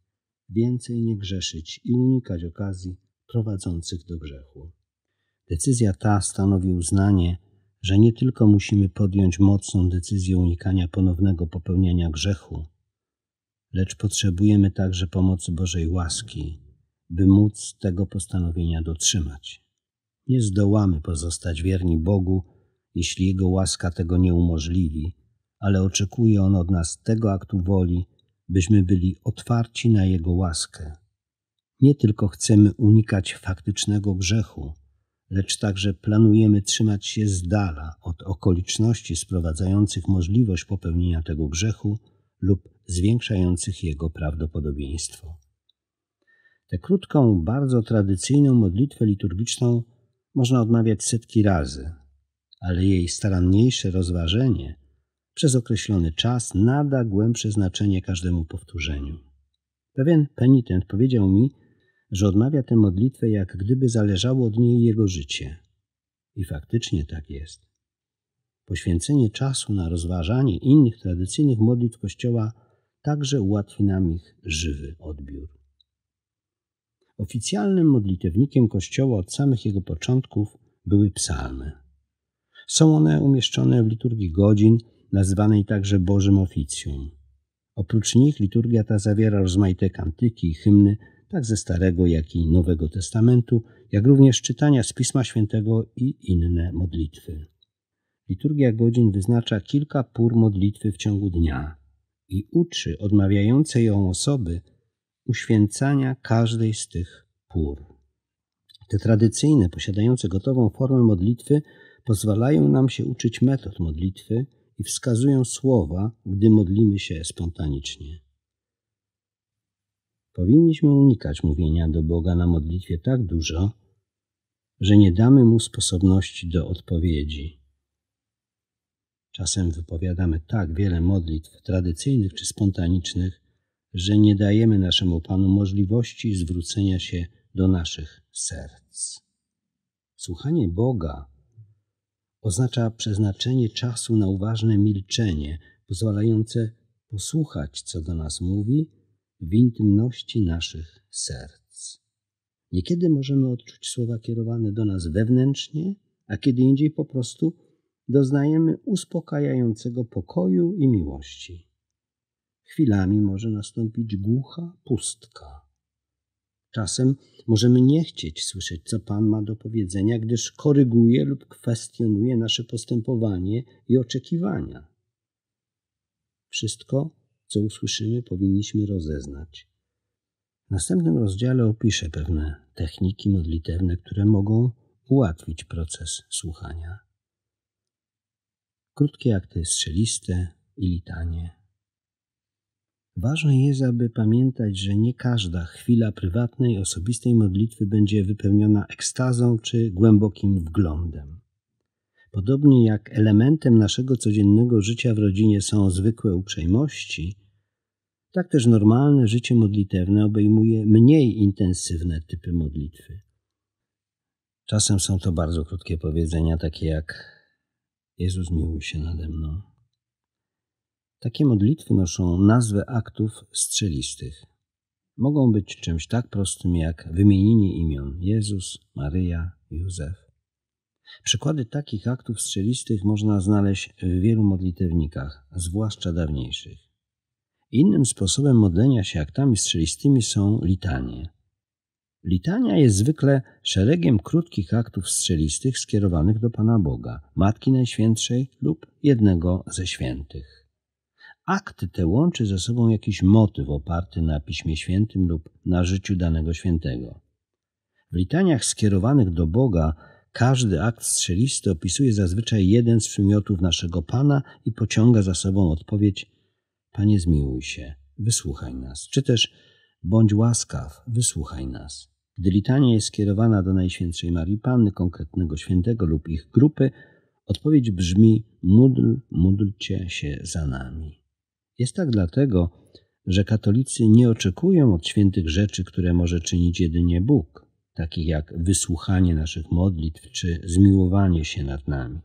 A: więcej nie grzeszyć i unikać okazji prowadzących do grzechu. Decyzja ta stanowi uznanie, że nie tylko musimy podjąć mocną decyzję unikania ponownego popełniania grzechu, lecz potrzebujemy także pomocy Bożej łaski by móc tego postanowienia dotrzymać. Nie zdołamy pozostać wierni Bogu, jeśli Jego łaska tego nie umożliwi, ale oczekuje On od nas tego aktu woli, byśmy byli otwarci na Jego łaskę. Nie tylko chcemy unikać faktycznego grzechu, lecz także planujemy trzymać się z dala od okoliczności sprowadzających możliwość popełnienia tego grzechu lub zwiększających jego prawdopodobieństwo. Tę krótką, bardzo tradycyjną modlitwę liturgiczną można odmawiać setki razy, ale jej staranniejsze rozważenie przez określony czas nada głębsze znaczenie każdemu powtórzeniu. Pewien penitent powiedział mi, że odmawia tę modlitwę, jak gdyby zależało od niej jego życie. I faktycznie tak jest. Poświęcenie czasu na rozważanie innych tradycyjnych modlitw Kościoła także ułatwi nam ich żywy odbiór. Oficjalnym modlitewnikiem Kościoła od samych jego początków były psalmy. Są one umieszczone w liturgii godzin, nazywanej także Bożym Oficjum. Oprócz nich liturgia ta zawiera rozmaite kantyki i hymny, tak ze Starego, jak i Nowego Testamentu, jak również czytania z Pisma Świętego i inne modlitwy. Liturgia godzin wyznacza kilka pór modlitwy w ciągu dnia i uczy odmawiające ją osoby uświęcania każdej z tych pór. Te tradycyjne, posiadające gotową formę modlitwy, pozwalają nam się uczyć metod modlitwy i wskazują słowa, gdy modlimy się spontanicznie. Powinniśmy unikać mówienia do Boga na modlitwie tak dużo, że nie damy mu sposobności do odpowiedzi. Czasem wypowiadamy tak wiele modlitw tradycyjnych czy spontanicznych, że nie dajemy naszemu Panu możliwości zwrócenia się do naszych serc. Słuchanie Boga oznacza przeznaczenie czasu na uważne milczenie, pozwalające posłuchać, co do nas mówi, w intymności naszych serc. Niekiedy możemy odczuć słowa kierowane do nas wewnętrznie, a kiedy indziej po prostu doznajemy uspokajającego pokoju i miłości. Chwilami może nastąpić głucha pustka. Czasem możemy nie chcieć słyszeć, co Pan ma do powiedzenia, gdyż koryguje lub kwestionuje nasze postępowanie i oczekiwania. Wszystko, co usłyszymy, powinniśmy rozeznać. W następnym rozdziale opiszę pewne techniki modlitewne, które mogą ułatwić proces słuchania. Krótkie akty strzeliste i litanie Ważne jest, aby pamiętać, że nie każda chwila prywatnej, osobistej modlitwy będzie wypełniona ekstazą czy głębokim wglądem. Podobnie jak elementem naszego codziennego życia w rodzinie są zwykłe uprzejmości, tak też normalne życie modlitewne obejmuje mniej intensywne typy modlitwy. Czasem są to bardzo krótkie powiedzenia, takie jak Jezus miłuj się nade mną, takie modlitwy noszą nazwę aktów strzelistych. Mogą być czymś tak prostym jak wymienienie imion Jezus, Maryja, Józef. Przykłady takich aktów strzelistych można znaleźć w wielu modlitewnikach, zwłaszcza dawniejszych. Innym sposobem modlenia się aktami strzelistymi są litanie. Litania jest zwykle szeregiem krótkich aktów strzelistych skierowanych do Pana Boga, Matki Najświętszej lub jednego ze świętych akty te łączy ze sobą jakiś motyw oparty na Piśmie Świętym lub na życiu danego świętego. W litaniach skierowanych do Boga każdy akt strzelisty opisuje zazwyczaj jeden z przymiotów naszego Pana i pociąga za sobą odpowiedź Panie zmiłuj się, wysłuchaj nas, czy też bądź łaskaw, wysłuchaj nas. Gdy litania jest skierowana do Najświętszej Marii Panny, konkretnego świętego lub ich grupy, odpowiedź brzmi módl, módlcie się za nami. Jest tak dlatego, że katolicy nie oczekują od świętych rzeczy, które może czynić jedynie Bóg, takich jak wysłuchanie naszych modlitw czy zmiłowanie się nad nami.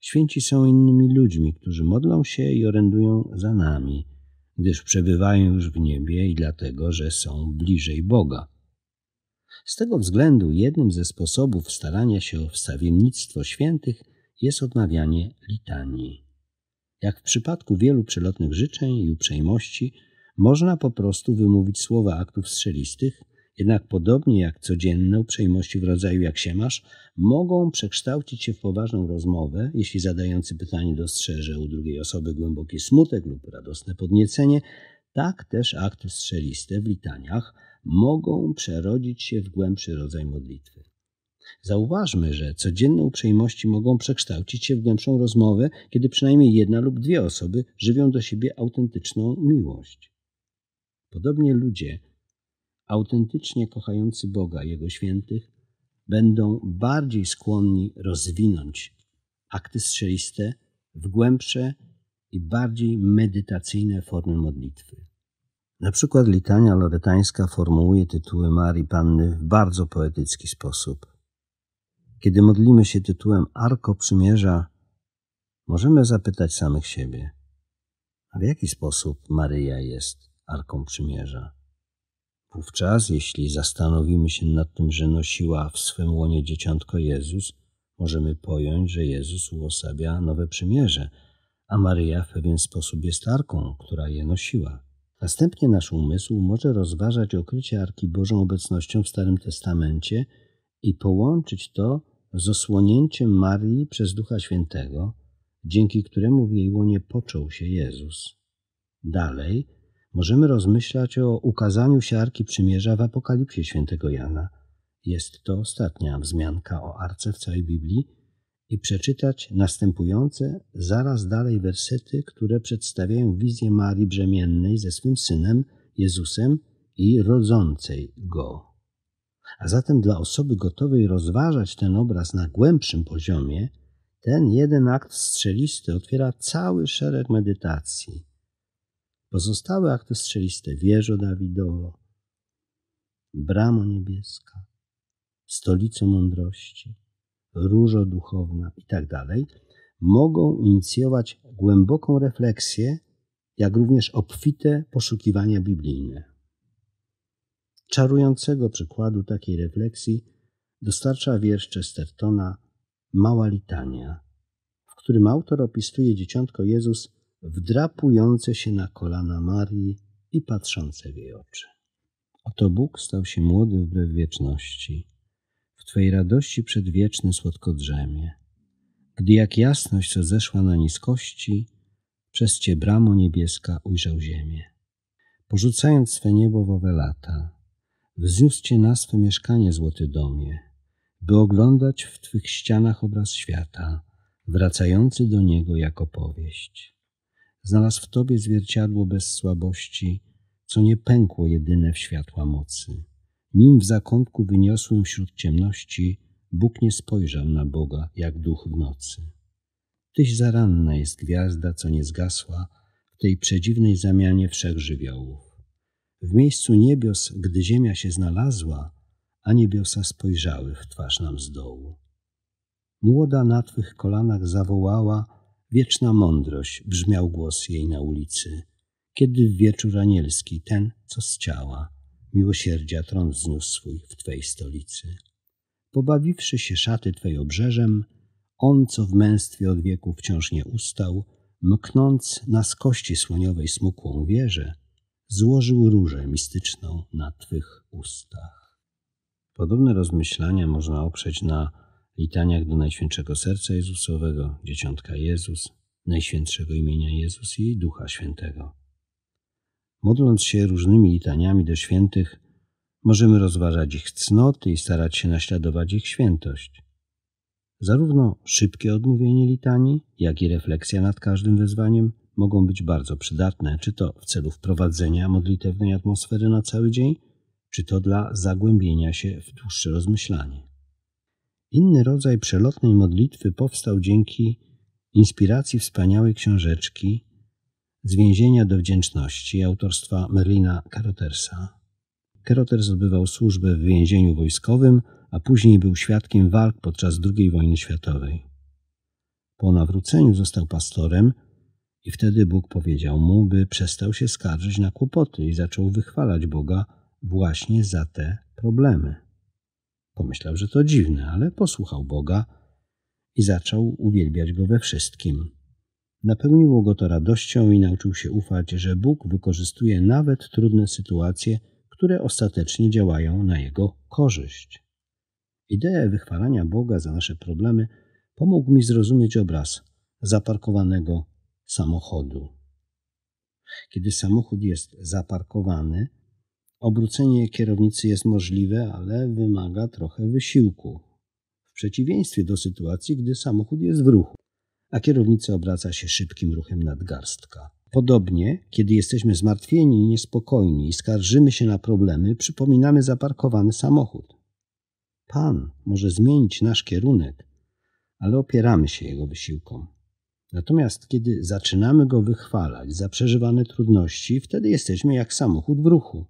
A: Święci są innymi ludźmi, którzy modlą się i orędują za nami, gdyż przebywają już w niebie i dlatego, że są bliżej Boga. Z tego względu jednym ze sposobów starania się o wstawiennictwo świętych jest odmawianie litanii. Jak w przypadku wielu przelotnych życzeń i uprzejmości, można po prostu wymówić słowa aktów strzelistych, jednak podobnie jak codzienne uprzejmości w rodzaju jak się masz, mogą przekształcić się w poważną rozmowę, jeśli zadający pytanie dostrzeże u drugiej osoby głęboki smutek lub radosne podniecenie. Tak też akty strzeliste w litaniach mogą przerodzić się w głębszy rodzaj modlitwy. Zauważmy, że codzienne uprzejmości mogą przekształcić się w głębszą rozmowę, kiedy przynajmniej jedna lub dwie osoby żywią do siebie autentyczną miłość. Podobnie ludzie, autentycznie kochający Boga, Jego świętych, będą bardziej skłonni rozwinąć akty strzeliste w głębsze i bardziej medytacyjne formy modlitwy. Na przykład litania loretańska formułuje tytuły Marii Panny w bardzo poetycki sposób. Kiedy modlimy się tytułem Arko Przymierza, możemy zapytać samych siebie, a w jaki sposób Maryja jest Arką Przymierza? Wówczas, jeśli zastanowimy się nad tym, że nosiła w swym łonie dzieciątko Jezus, możemy pojąć, że Jezus uosabia nowe przymierze, a Maryja w pewien sposób jest arką, która je nosiła. Następnie nasz umysł może rozważać okrycie Arki Bożą obecnością w Starym Testamencie i połączyć to z osłonięciem Marii przez Ducha Świętego, dzięki któremu w jej łonie począł się Jezus. Dalej możemy rozmyślać o ukazaniu się Arki Przymierza w Apokalipsie Świętego Jana. Jest to ostatnia wzmianka o Arce w całej Biblii i przeczytać następujące zaraz dalej wersety, które przedstawiają wizję Marii brzemiennej ze swym synem Jezusem i rodzącej go. A zatem dla osoby gotowej rozważać ten obraz na głębszym poziomie, ten jeden akt strzelisty otwiera cały szereg medytacji. Pozostałe akty strzeliste wieżo Dawidowo, bramo niebieska, Stolica mądrości, różo duchowna itd. Tak mogą inicjować głęboką refleksję, jak również obfite poszukiwania biblijne. Czarującego przykładu takiej refleksji dostarcza wiersz Chestertona Mała Litania, w którym autor opisuje dzieciątko Jezus wdrapujące się na kolana Marii i patrzące w jej oczy. Oto Bóg stał się młody wbrew wieczności. W Twojej radości przedwieczny słodko drzemie. Gdy jak jasność, co zeszła na niskości, przez Cię bramo niebieska ujrzał ziemię. Porzucając swe niebowowe lata, Wzniósł Cię na swe mieszkanie, złoty domie, by oglądać w Twych ścianach obraz świata, wracający do niego jako powieść. Znalazł w Tobie zwierciadło bez słabości, co nie pękło jedyne w światła mocy. Nim w zakątku wyniosłym wśród ciemności, Bóg nie spojrzał na Boga jak duch w nocy. Tyś zaranna jest gwiazda, co nie zgasła w tej przedziwnej zamianie wszech żywiołów. W miejscu niebios, gdy ziemia się znalazła, a niebiosa spojrzały w twarz nam z dołu. Młoda na twych kolanach zawołała, wieczna mądrość, brzmiał głos jej na ulicy. Kiedy w wieczór anielski ten, co z ciała, miłosierdzia tron zniósł swój w Twej stolicy. Pobawiwszy się szaty Twej obrzeżem, on, co w męstwie od wieku wciąż nie ustał, mknąc na skości słoniowej smukłą wieżę, złożył różę mistyczną na twych ustach. Podobne rozmyślania można oprzeć na litaniach do Najświętszego Serca Jezusowego, Dzieciątka Jezus, Najświętszego imienia Jezus i Ducha Świętego. Modląc się różnymi litaniami do świętych, możemy rozważać ich cnoty i starać się naśladować ich świętość. Zarówno szybkie odmówienie litanii, jak i refleksja nad każdym wezwaniem mogą być bardzo przydatne, czy to w celu wprowadzenia modlitewnej atmosfery na cały dzień, czy to dla zagłębienia się w dłuższe rozmyślanie. Inny rodzaj przelotnej modlitwy powstał dzięki inspiracji wspaniałej książeczki Z więzienia do wdzięczności autorstwa Merlina Carotersa. Caroters odbywał służbę w więzieniu wojskowym, a później był świadkiem walk podczas II wojny światowej. Po nawróceniu został pastorem, i wtedy Bóg powiedział mu, by przestał się skarżyć na kłopoty i zaczął wychwalać Boga właśnie za te problemy. Pomyślał, że to dziwne, ale posłuchał Boga i zaczął uwielbiać go we wszystkim. Napełniło go to radością i nauczył się ufać, że Bóg wykorzystuje nawet trudne sytuacje, które ostatecznie działają na jego korzyść. Ideę wychwalania Boga za nasze problemy pomógł mi zrozumieć obraz zaparkowanego samochodu. Kiedy samochód jest zaparkowany, obrócenie kierownicy jest możliwe, ale wymaga trochę wysiłku. W przeciwieństwie do sytuacji, gdy samochód jest w ruchu, a kierownica obraca się szybkim ruchem nadgarstka. Podobnie, kiedy jesteśmy zmartwieni i niespokojni i skarżymy się na problemy, przypominamy zaparkowany samochód. Pan może zmienić nasz kierunek, ale opieramy się jego wysiłkom. Natomiast kiedy zaczynamy go wychwalać za przeżywane trudności, wtedy jesteśmy jak samochód w ruchu.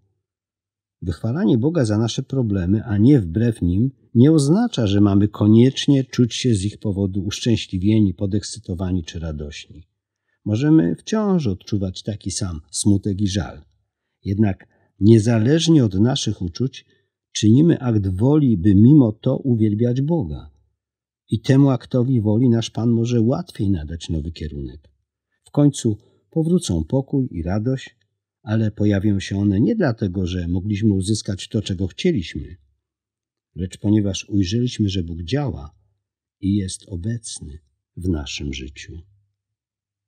A: Wychwalanie Boga za nasze problemy, a nie wbrew nim, nie oznacza, że mamy koniecznie czuć się z ich powodu uszczęśliwieni, podekscytowani czy radośni. Możemy wciąż odczuwać taki sam smutek i żal. Jednak niezależnie od naszych uczuć, czynimy akt woli, by mimo to uwielbiać Boga. I temu aktowi woli nasz Pan może łatwiej nadać nowy kierunek. W końcu powrócą pokój i radość, ale pojawią się one nie dlatego, że mogliśmy uzyskać to, czego chcieliśmy, lecz ponieważ ujrzeliśmy, że Bóg działa i jest obecny w naszym życiu.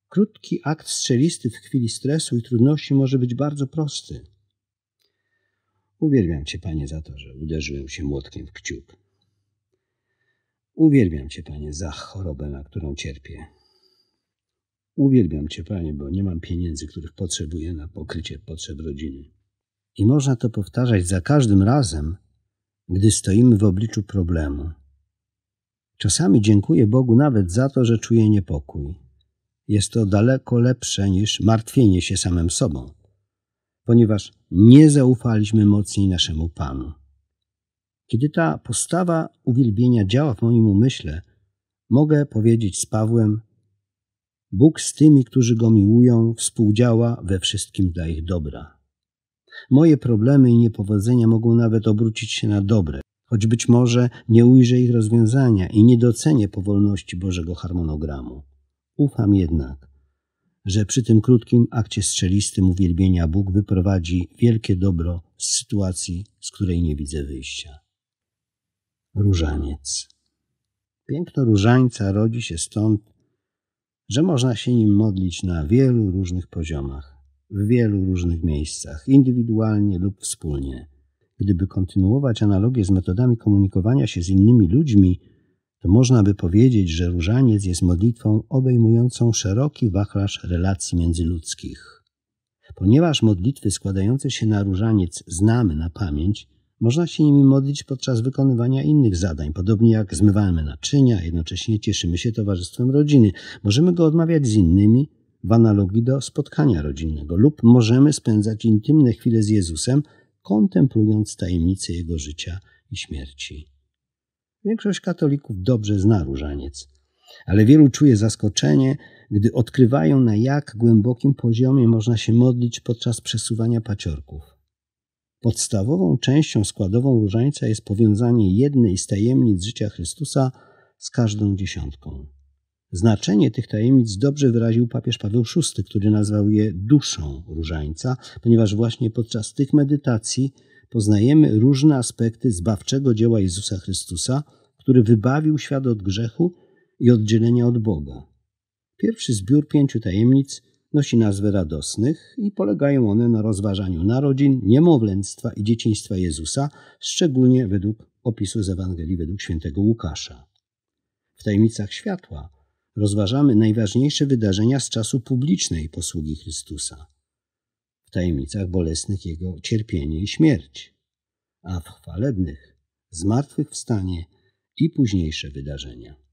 A: Krótki akt strzelisty w chwili stresu i trudności może być bardzo prosty. Uwielbiam Cię, Panie, za to, że uderzyłem się młotkiem w kciuk. Uwielbiam Cię, Panie, za chorobę, na którą cierpię. Uwielbiam Cię, Panie, bo nie mam pieniędzy, których potrzebuję na pokrycie potrzeb rodziny. I można to powtarzać za każdym razem, gdy stoimy w obliczu problemu. Czasami dziękuję Bogu nawet za to, że czuję niepokój. Jest to daleko lepsze niż martwienie się samym sobą, ponieważ nie zaufaliśmy mocniej naszemu Panu. Kiedy ta postawa uwielbienia działa w moim umyśle, mogę powiedzieć z Pawłem: Bóg z tymi, którzy go miłują, współdziała we wszystkim dla ich dobra. Moje problemy i niepowodzenia mogą nawet obrócić się na dobre, choć być może nie ujrzę ich rozwiązania i nie docenię powolności Bożego harmonogramu. Ufam jednak, że przy tym krótkim akcie strzelistym uwielbienia Bóg wyprowadzi wielkie dobro z sytuacji, z której nie widzę wyjścia różaniec. Piękno różańca rodzi się stąd, że można się nim modlić na wielu różnych poziomach, w wielu różnych miejscach, indywidualnie lub wspólnie. Gdyby kontynuować analogię z metodami komunikowania się z innymi ludźmi, to można by powiedzieć, że różaniec jest modlitwą obejmującą szeroki wachlarz relacji międzyludzkich. Ponieważ modlitwy składające się na różaniec znamy na pamięć, można się nimi modlić podczas wykonywania innych zadań, podobnie jak zmywamy naczynia, jednocześnie cieszymy się towarzystwem rodziny. Możemy go odmawiać z innymi w analogii do spotkania rodzinnego, lub możemy spędzać intymne chwile z Jezusem, kontemplując tajemnice Jego życia i śmierci. Większość katolików dobrze zna różaniec, ale wielu czuje zaskoczenie, gdy odkrywają na jak głębokim poziomie można się modlić podczas przesuwania paciorków. Podstawową częścią składową różańca jest powiązanie jednej z tajemnic życia Chrystusa z każdą dziesiątką. Znaczenie tych tajemnic dobrze wyraził papież Paweł VI, który nazwał je duszą różańca, ponieważ właśnie podczas tych medytacji poznajemy różne aspekty zbawczego dzieła Jezusa Chrystusa, który wybawił świat od grzechu i oddzielenia od Boga. Pierwszy zbiór pięciu tajemnic nosi nazwy radosnych i polegają one na rozważaniu narodzin, niemowlęctwa i dzieciństwa Jezusa, szczególnie według opisu z Ewangelii według świętego Łukasza. W tajemnicach światła rozważamy najważniejsze wydarzenia z czasu publicznej posługi Chrystusa, w tajemnicach bolesnych Jego cierpienie i śmierć, a w chwalebnych zmartwychwstanie i późniejsze wydarzenia.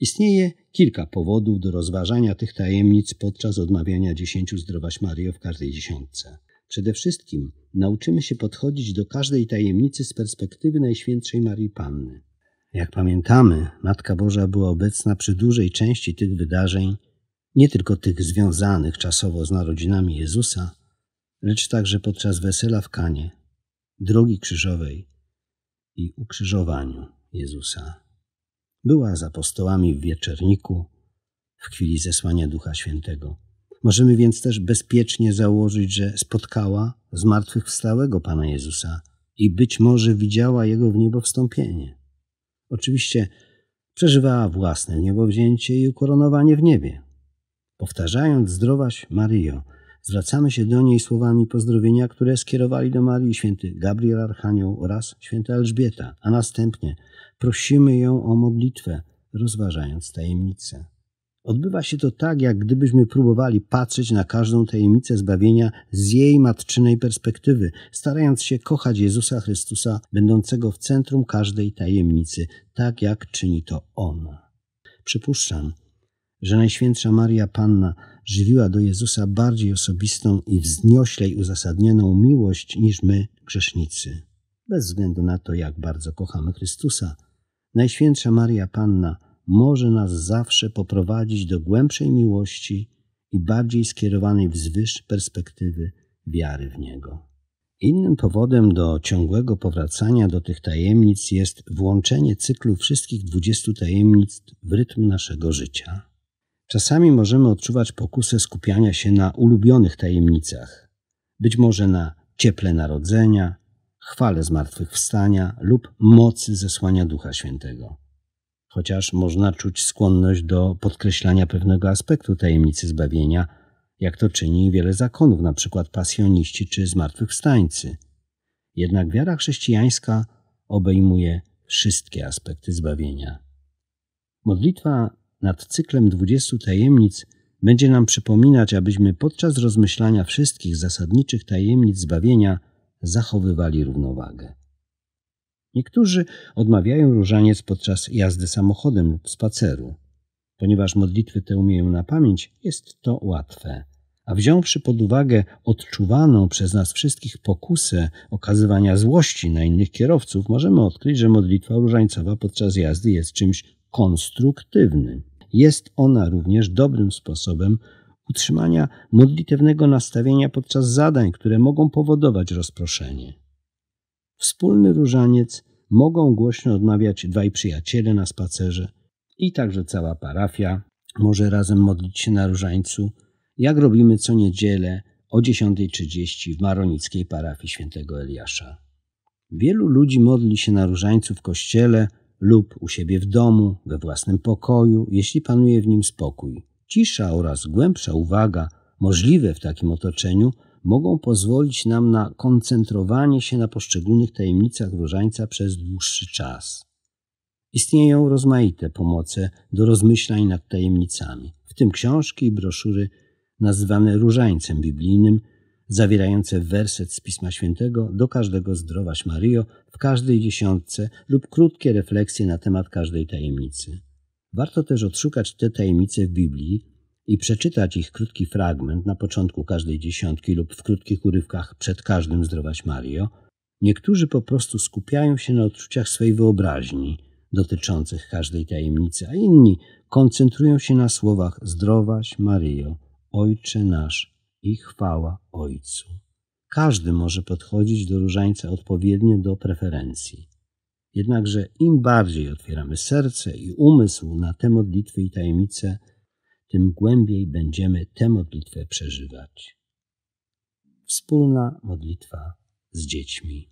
A: Istnieje kilka powodów do rozważania tych tajemnic podczas odmawiania dziesięciu zdrowaś Mario w każdej dziesiątce. Przede wszystkim nauczymy się podchodzić do każdej tajemnicy z perspektywy Najświętszej Marii Panny. Jak pamiętamy, Matka Boża była obecna przy dużej części tych wydarzeń, nie tylko tych związanych czasowo z narodzinami Jezusa, lecz także podczas wesela w Kanie, drogi krzyżowej i ukrzyżowaniu Jezusa była z apostołami w wieczerniku w chwili zesłania Ducha Świętego. Możemy więc też bezpiecznie założyć, że spotkała zmartwychwstałego Pana Jezusa i być może widziała Jego w niebo wstąpienie. Oczywiście przeżywała własne niebowzięcie i ukoronowanie w niebie. Powtarzając zdrowaś Maryjo, zwracamy się do niej słowami pozdrowienia, które skierowali do Marii święty Gabriel Archanioł oraz święta Elżbieta, a następnie – prosimy ją o modlitwę, rozważając tajemnicę. Odbywa się to tak, jak gdybyśmy próbowali patrzeć na każdą tajemnicę zbawienia z jej matczynej perspektywy, starając się kochać Jezusa Chrystusa, będącego w centrum każdej tajemnicy, tak jak czyni to ona. Przypuszczam, że Najświętsza Maria Panna żywiła do Jezusa bardziej osobistą i wznioślej uzasadnioną miłość niż my, grzesznicy. Bez względu na to, jak bardzo kochamy Chrystusa, Najświętsza Maria Panna może nas zawsze poprowadzić do głębszej miłości i bardziej skierowanej wzwyż perspektywy wiary w Niego. Innym powodem do ciągłego powracania do tych tajemnic jest włączenie cyklu wszystkich 20 tajemnic w rytm naszego życia. Czasami możemy odczuwać pokusę skupiania się na ulubionych tajemnicach, być może na cieple narodzenia, chwale zmartwychwstania lub mocy zesłania Ducha Świętego. Chociaż można czuć skłonność do podkreślania pewnego aspektu tajemnicy zbawienia, jak to czyni wiele zakonów, np. pasjoniści czy zmartwychwstańcy. Jednak wiara chrześcijańska obejmuje wszystkie aspekty zbawienia. Modlitwa nad cyklem 20 tajemnic będzie nam przypominać, abyśmy podczas rozmyślania wszystkich zasadniczych tajemnic zbawienia zachowywali równowagę. Niektórzy odmawiają różaniec podczas jazdy samochodem lub spaceru. Ponieważ modlitwy te umieją na pamięć, jest to łatwe. A wziąwszy pod uwagę odczuwaną przez nas wszystkich pokusę okazywania złości na innych kierowców, możemy odkryć, że modlitwa różańcowa podczas jazdy jest czymś konstruktywnym. Jest ona również dobrym sposobem utrzymania modlitewnego nastawienia podczas zadań, które mogą powodować rozproszenie. Wspólny różaniec mogą głośno odmawiać dwaj przyjaciele na spacerze i także cała parafia może razem modlić się na różańcu, jak robimy co niedzielę o 10.30 w maronickiej parafii świętego Eliasza. Wielu ludzi modli się na różańcu w kościele lub u siebie w domu, we własnym pokoju, jeśli panuje w nim spokój. Cisza oraz głębsza uwaga, możliwe w takim otoczeniu, mogą pozwolić nam na koncentrowanie się na poszczególnych tajemnicach różańca przez dłuższy czas. Istnieją rozmaite pomoce do rozmyślań nad tajemnicami, w tym książki i broszury nazywane różańcem biblijnym, zawierające werset z Pisma Świętego do każdego zdrowaś Mario w każdej dziesiątce lub krótkie refleksje na temat każdej tajemnicy. Warto też odszukać te tajemnice w Biblii i przeczytać ich krótki fragment na początku każdej dziesiątki lub w krótkich urywkach przed każdym Zdrowaś Mario. Niektórzy po prostu skupiają się na odczuciach swej wyobraźni dotyczących każdej tajemnicy, a inni koncentrują się na słowach Zdrowaś Mario, Ojcze nasz i chwała Ojcu. Każdy może podchodzić do różańca odpowiednio do preferencji. Jednakże im bardziej otwieramy serce i umysł na te modlitwy i tajemnice, tym głębiej będziemy tę modlitwę przeżywać. Wspólna modlitwa z dziećmi.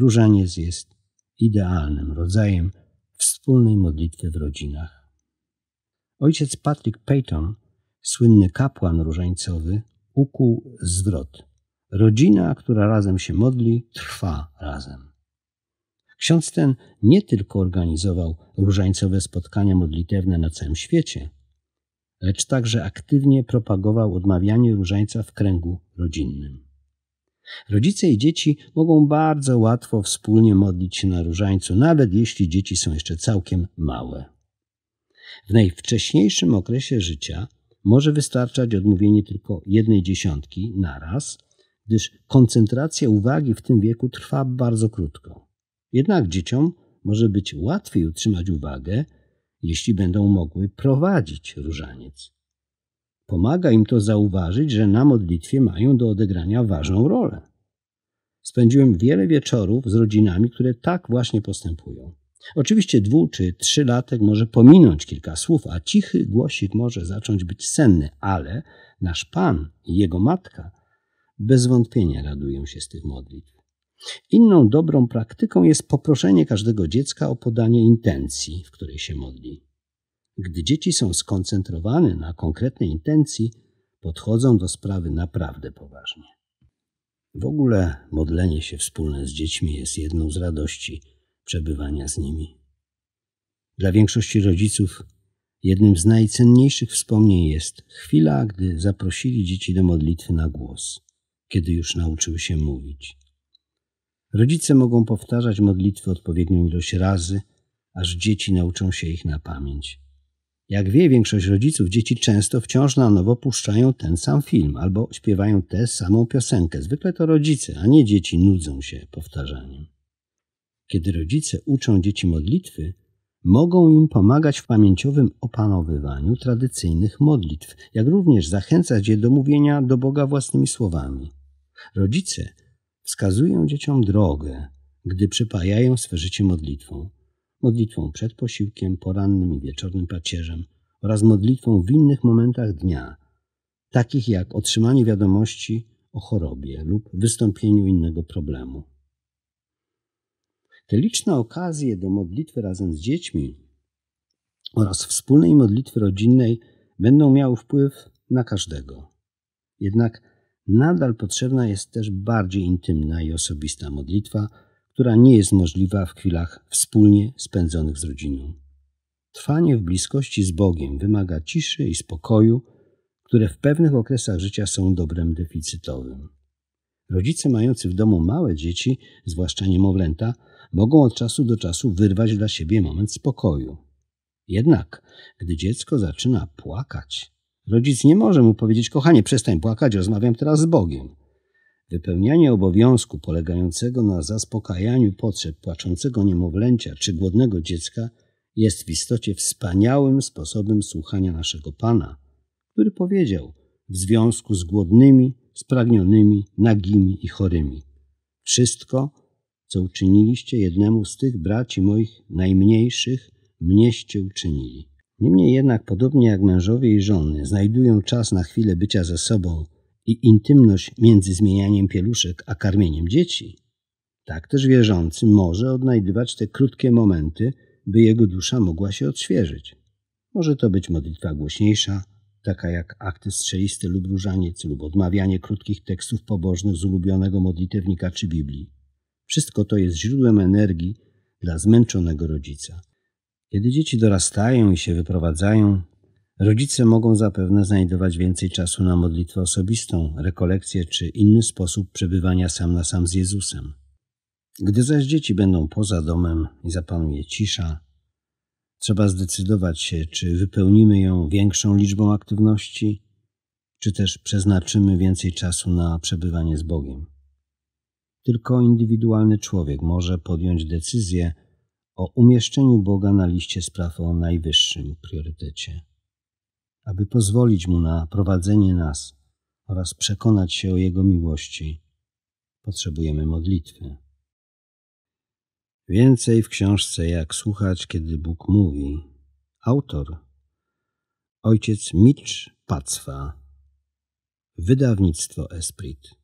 A: Różaniec jest idealnym rodzajem wspólnej modlitwy w rodzinach. Ojciec Patrick Peyton, słynny kapłan różańcowy, ukuł zwrot. Rodzina, która razem się modli, trwa razem. Ksiądz ten nie tylko organizował różańcowe spotkania modlitewne na całym świecie, lecz także aktywnie propagował odmawianie różańca w kręgu rodzinnym. Rodzice i dzieci mogą bardzo łatwo wspólnie modlić się na różańcu, nawet jeśli dzieci są jeszcze całkiem małe. W najwcześniejszym okresie życia może wystarczać odmówienie tylko jednej dziesiątki naraz, gdyż koncentracja uwagi w tym wieku trwa bardzo krótko. Jednak dzieciom może być łatwiej utrzymać uwagę, jeśli będą mogły prowadzić różaniec. Pomaga im to zauważyć, że na modlitwie mają do odegrania ważną rolę. Spędziłem wiele wieczorów z rodzinami, które tak właśnie postępują. Oczywiście dwu czy trzylatek może pominąć kilka słów, a cichy głosik może zacząć być senny, ale nasz pan i jego matka bez wątpienia radują się z tych modlitw. Inną dobrą praktyką jest poproszenie każdego dziecka o podanie intencji, w której się modli. Gdy dzieci są skoncentrowane na konkretnej intencji, podchodzą do sprawy naprawdę poważnie. W ogóle modlenie się wspólne z dziećmi jest jedną z radości przebywania z nimi. Dla większości rodziców jednym z najcenniejszych wspomnień jest chwila, gdy zaprosili dzieci do modlitwy na głos, kiedy już nauczyły się mówić. Rodzice mogą powtarzać modlitwy odpowiednią ilość razy, aż dzieci nauczą się ich na pamięć. Jak wie większość rodziców, dzieci często wciąż na nowo puszczają ten sam film albo śpiewają tę samą piosenkę. Zwykle to rodzice, a nie dzieci nudzą się powtarzaniem. Kiedy rodzice uczą dzieci modlitwy, mogą im pomagać w pamięciowym opanowywaniu tradycyjnych modlitw, jak również zachęcać je do mówienia do Boga własnymi słowami. Rodzice wskazują dzieciom drogę, gdy przypajają swe życie modlitwą. Modlitwą przed posiłkiem, porannym i wieczornym pacierzem oraz modlitwą w innych momentach dnia, takich jak otrzymanie wiadomości o chorobie lub wystąpieniu innego problemu. Te liczne okazje do modlitwy razem z dziećmi oraz wspólnej modlitwy rodzinnej będą miały wpływ na każdego. Jednak nadal potrzebna jest też bardziej intymna i osobista modlitwa, która nie jest możliwa w chwilach wspólnie spędzonych z rodziną. Trwanie w bliskości z Bogiem wymaga ciszy i spokoju, które w pewnych okresach życia są dobrem deficytowym. Rodzice mający w domu małe dzieci, zwłaszcza niemowlęta, mogą od czasu do czasu wyrwać dla siebie moment spokoju. Jednak, gdy dziecko zaczyna płakać, Rodzic nie może mu powiedzieć, kochanie, przestań płakać, rozmawiam teraz z Bogiem. Wypełnianie obowiązku polegającego na zaspokajaniu potrzeb płaczącego niemowlęcia czy głodnego dziecka jest w istocie wspaniałym sposobem słuchania naszego Pana, który powiedział w związku z głodnymi, spragnionymi, nagimi i chorymi. Wszystko, co uczyniliście jednemu z tych braci moich najmniejszych, mnieście uczynili. Niemniej jednak, podobnie jak mężowie i żony, znajdują czas na chwilę bycia ze sobą i intymność między zmienianiem pieluszek a karmieniem dzieci, tak też wierzący może odnajdywać te krótkie momenty, by jego dusza mogła się odświeżyć. Może to być modlitwa głośniejsza, taka jak akty strzeliste lub różaniec lub odmawianie krótkich tekstów pobożnych z ulubionego modlitewnika czy Biblii. Wszystko to jest źródłem energii dla zmęczonego rodzica – kiedy dzieci dorastają i się wyprowadzają, rodzice mogą zapewne znajdować więcej czasu na modlitwę osobistą, rekolekcję czy inny sposób przebywania sam na sam z Jezusem. Gdy zaś dzieci będą poza domem i zapanuje cisza, trzeba zdecydować się, czy wypełnimy ją większą liczbą aktywności, czy też przeznaczymy więcej czasu na przebywanie z Bogiem. Tylko indywidualny człowiek może podjąć decyzję, o umieszczeniu Boga na liście spraw o najwyższym priorytecie, aby pozwolić Mu na prowadzenie nas oraz przekonać się o Jego miłości, potrzebujemy modlitwy. Więcej w książce Jak słuchać, kiedy Bóg mówi. Autor Ojciec Mitch Pacwa Wydawnictwo Esprit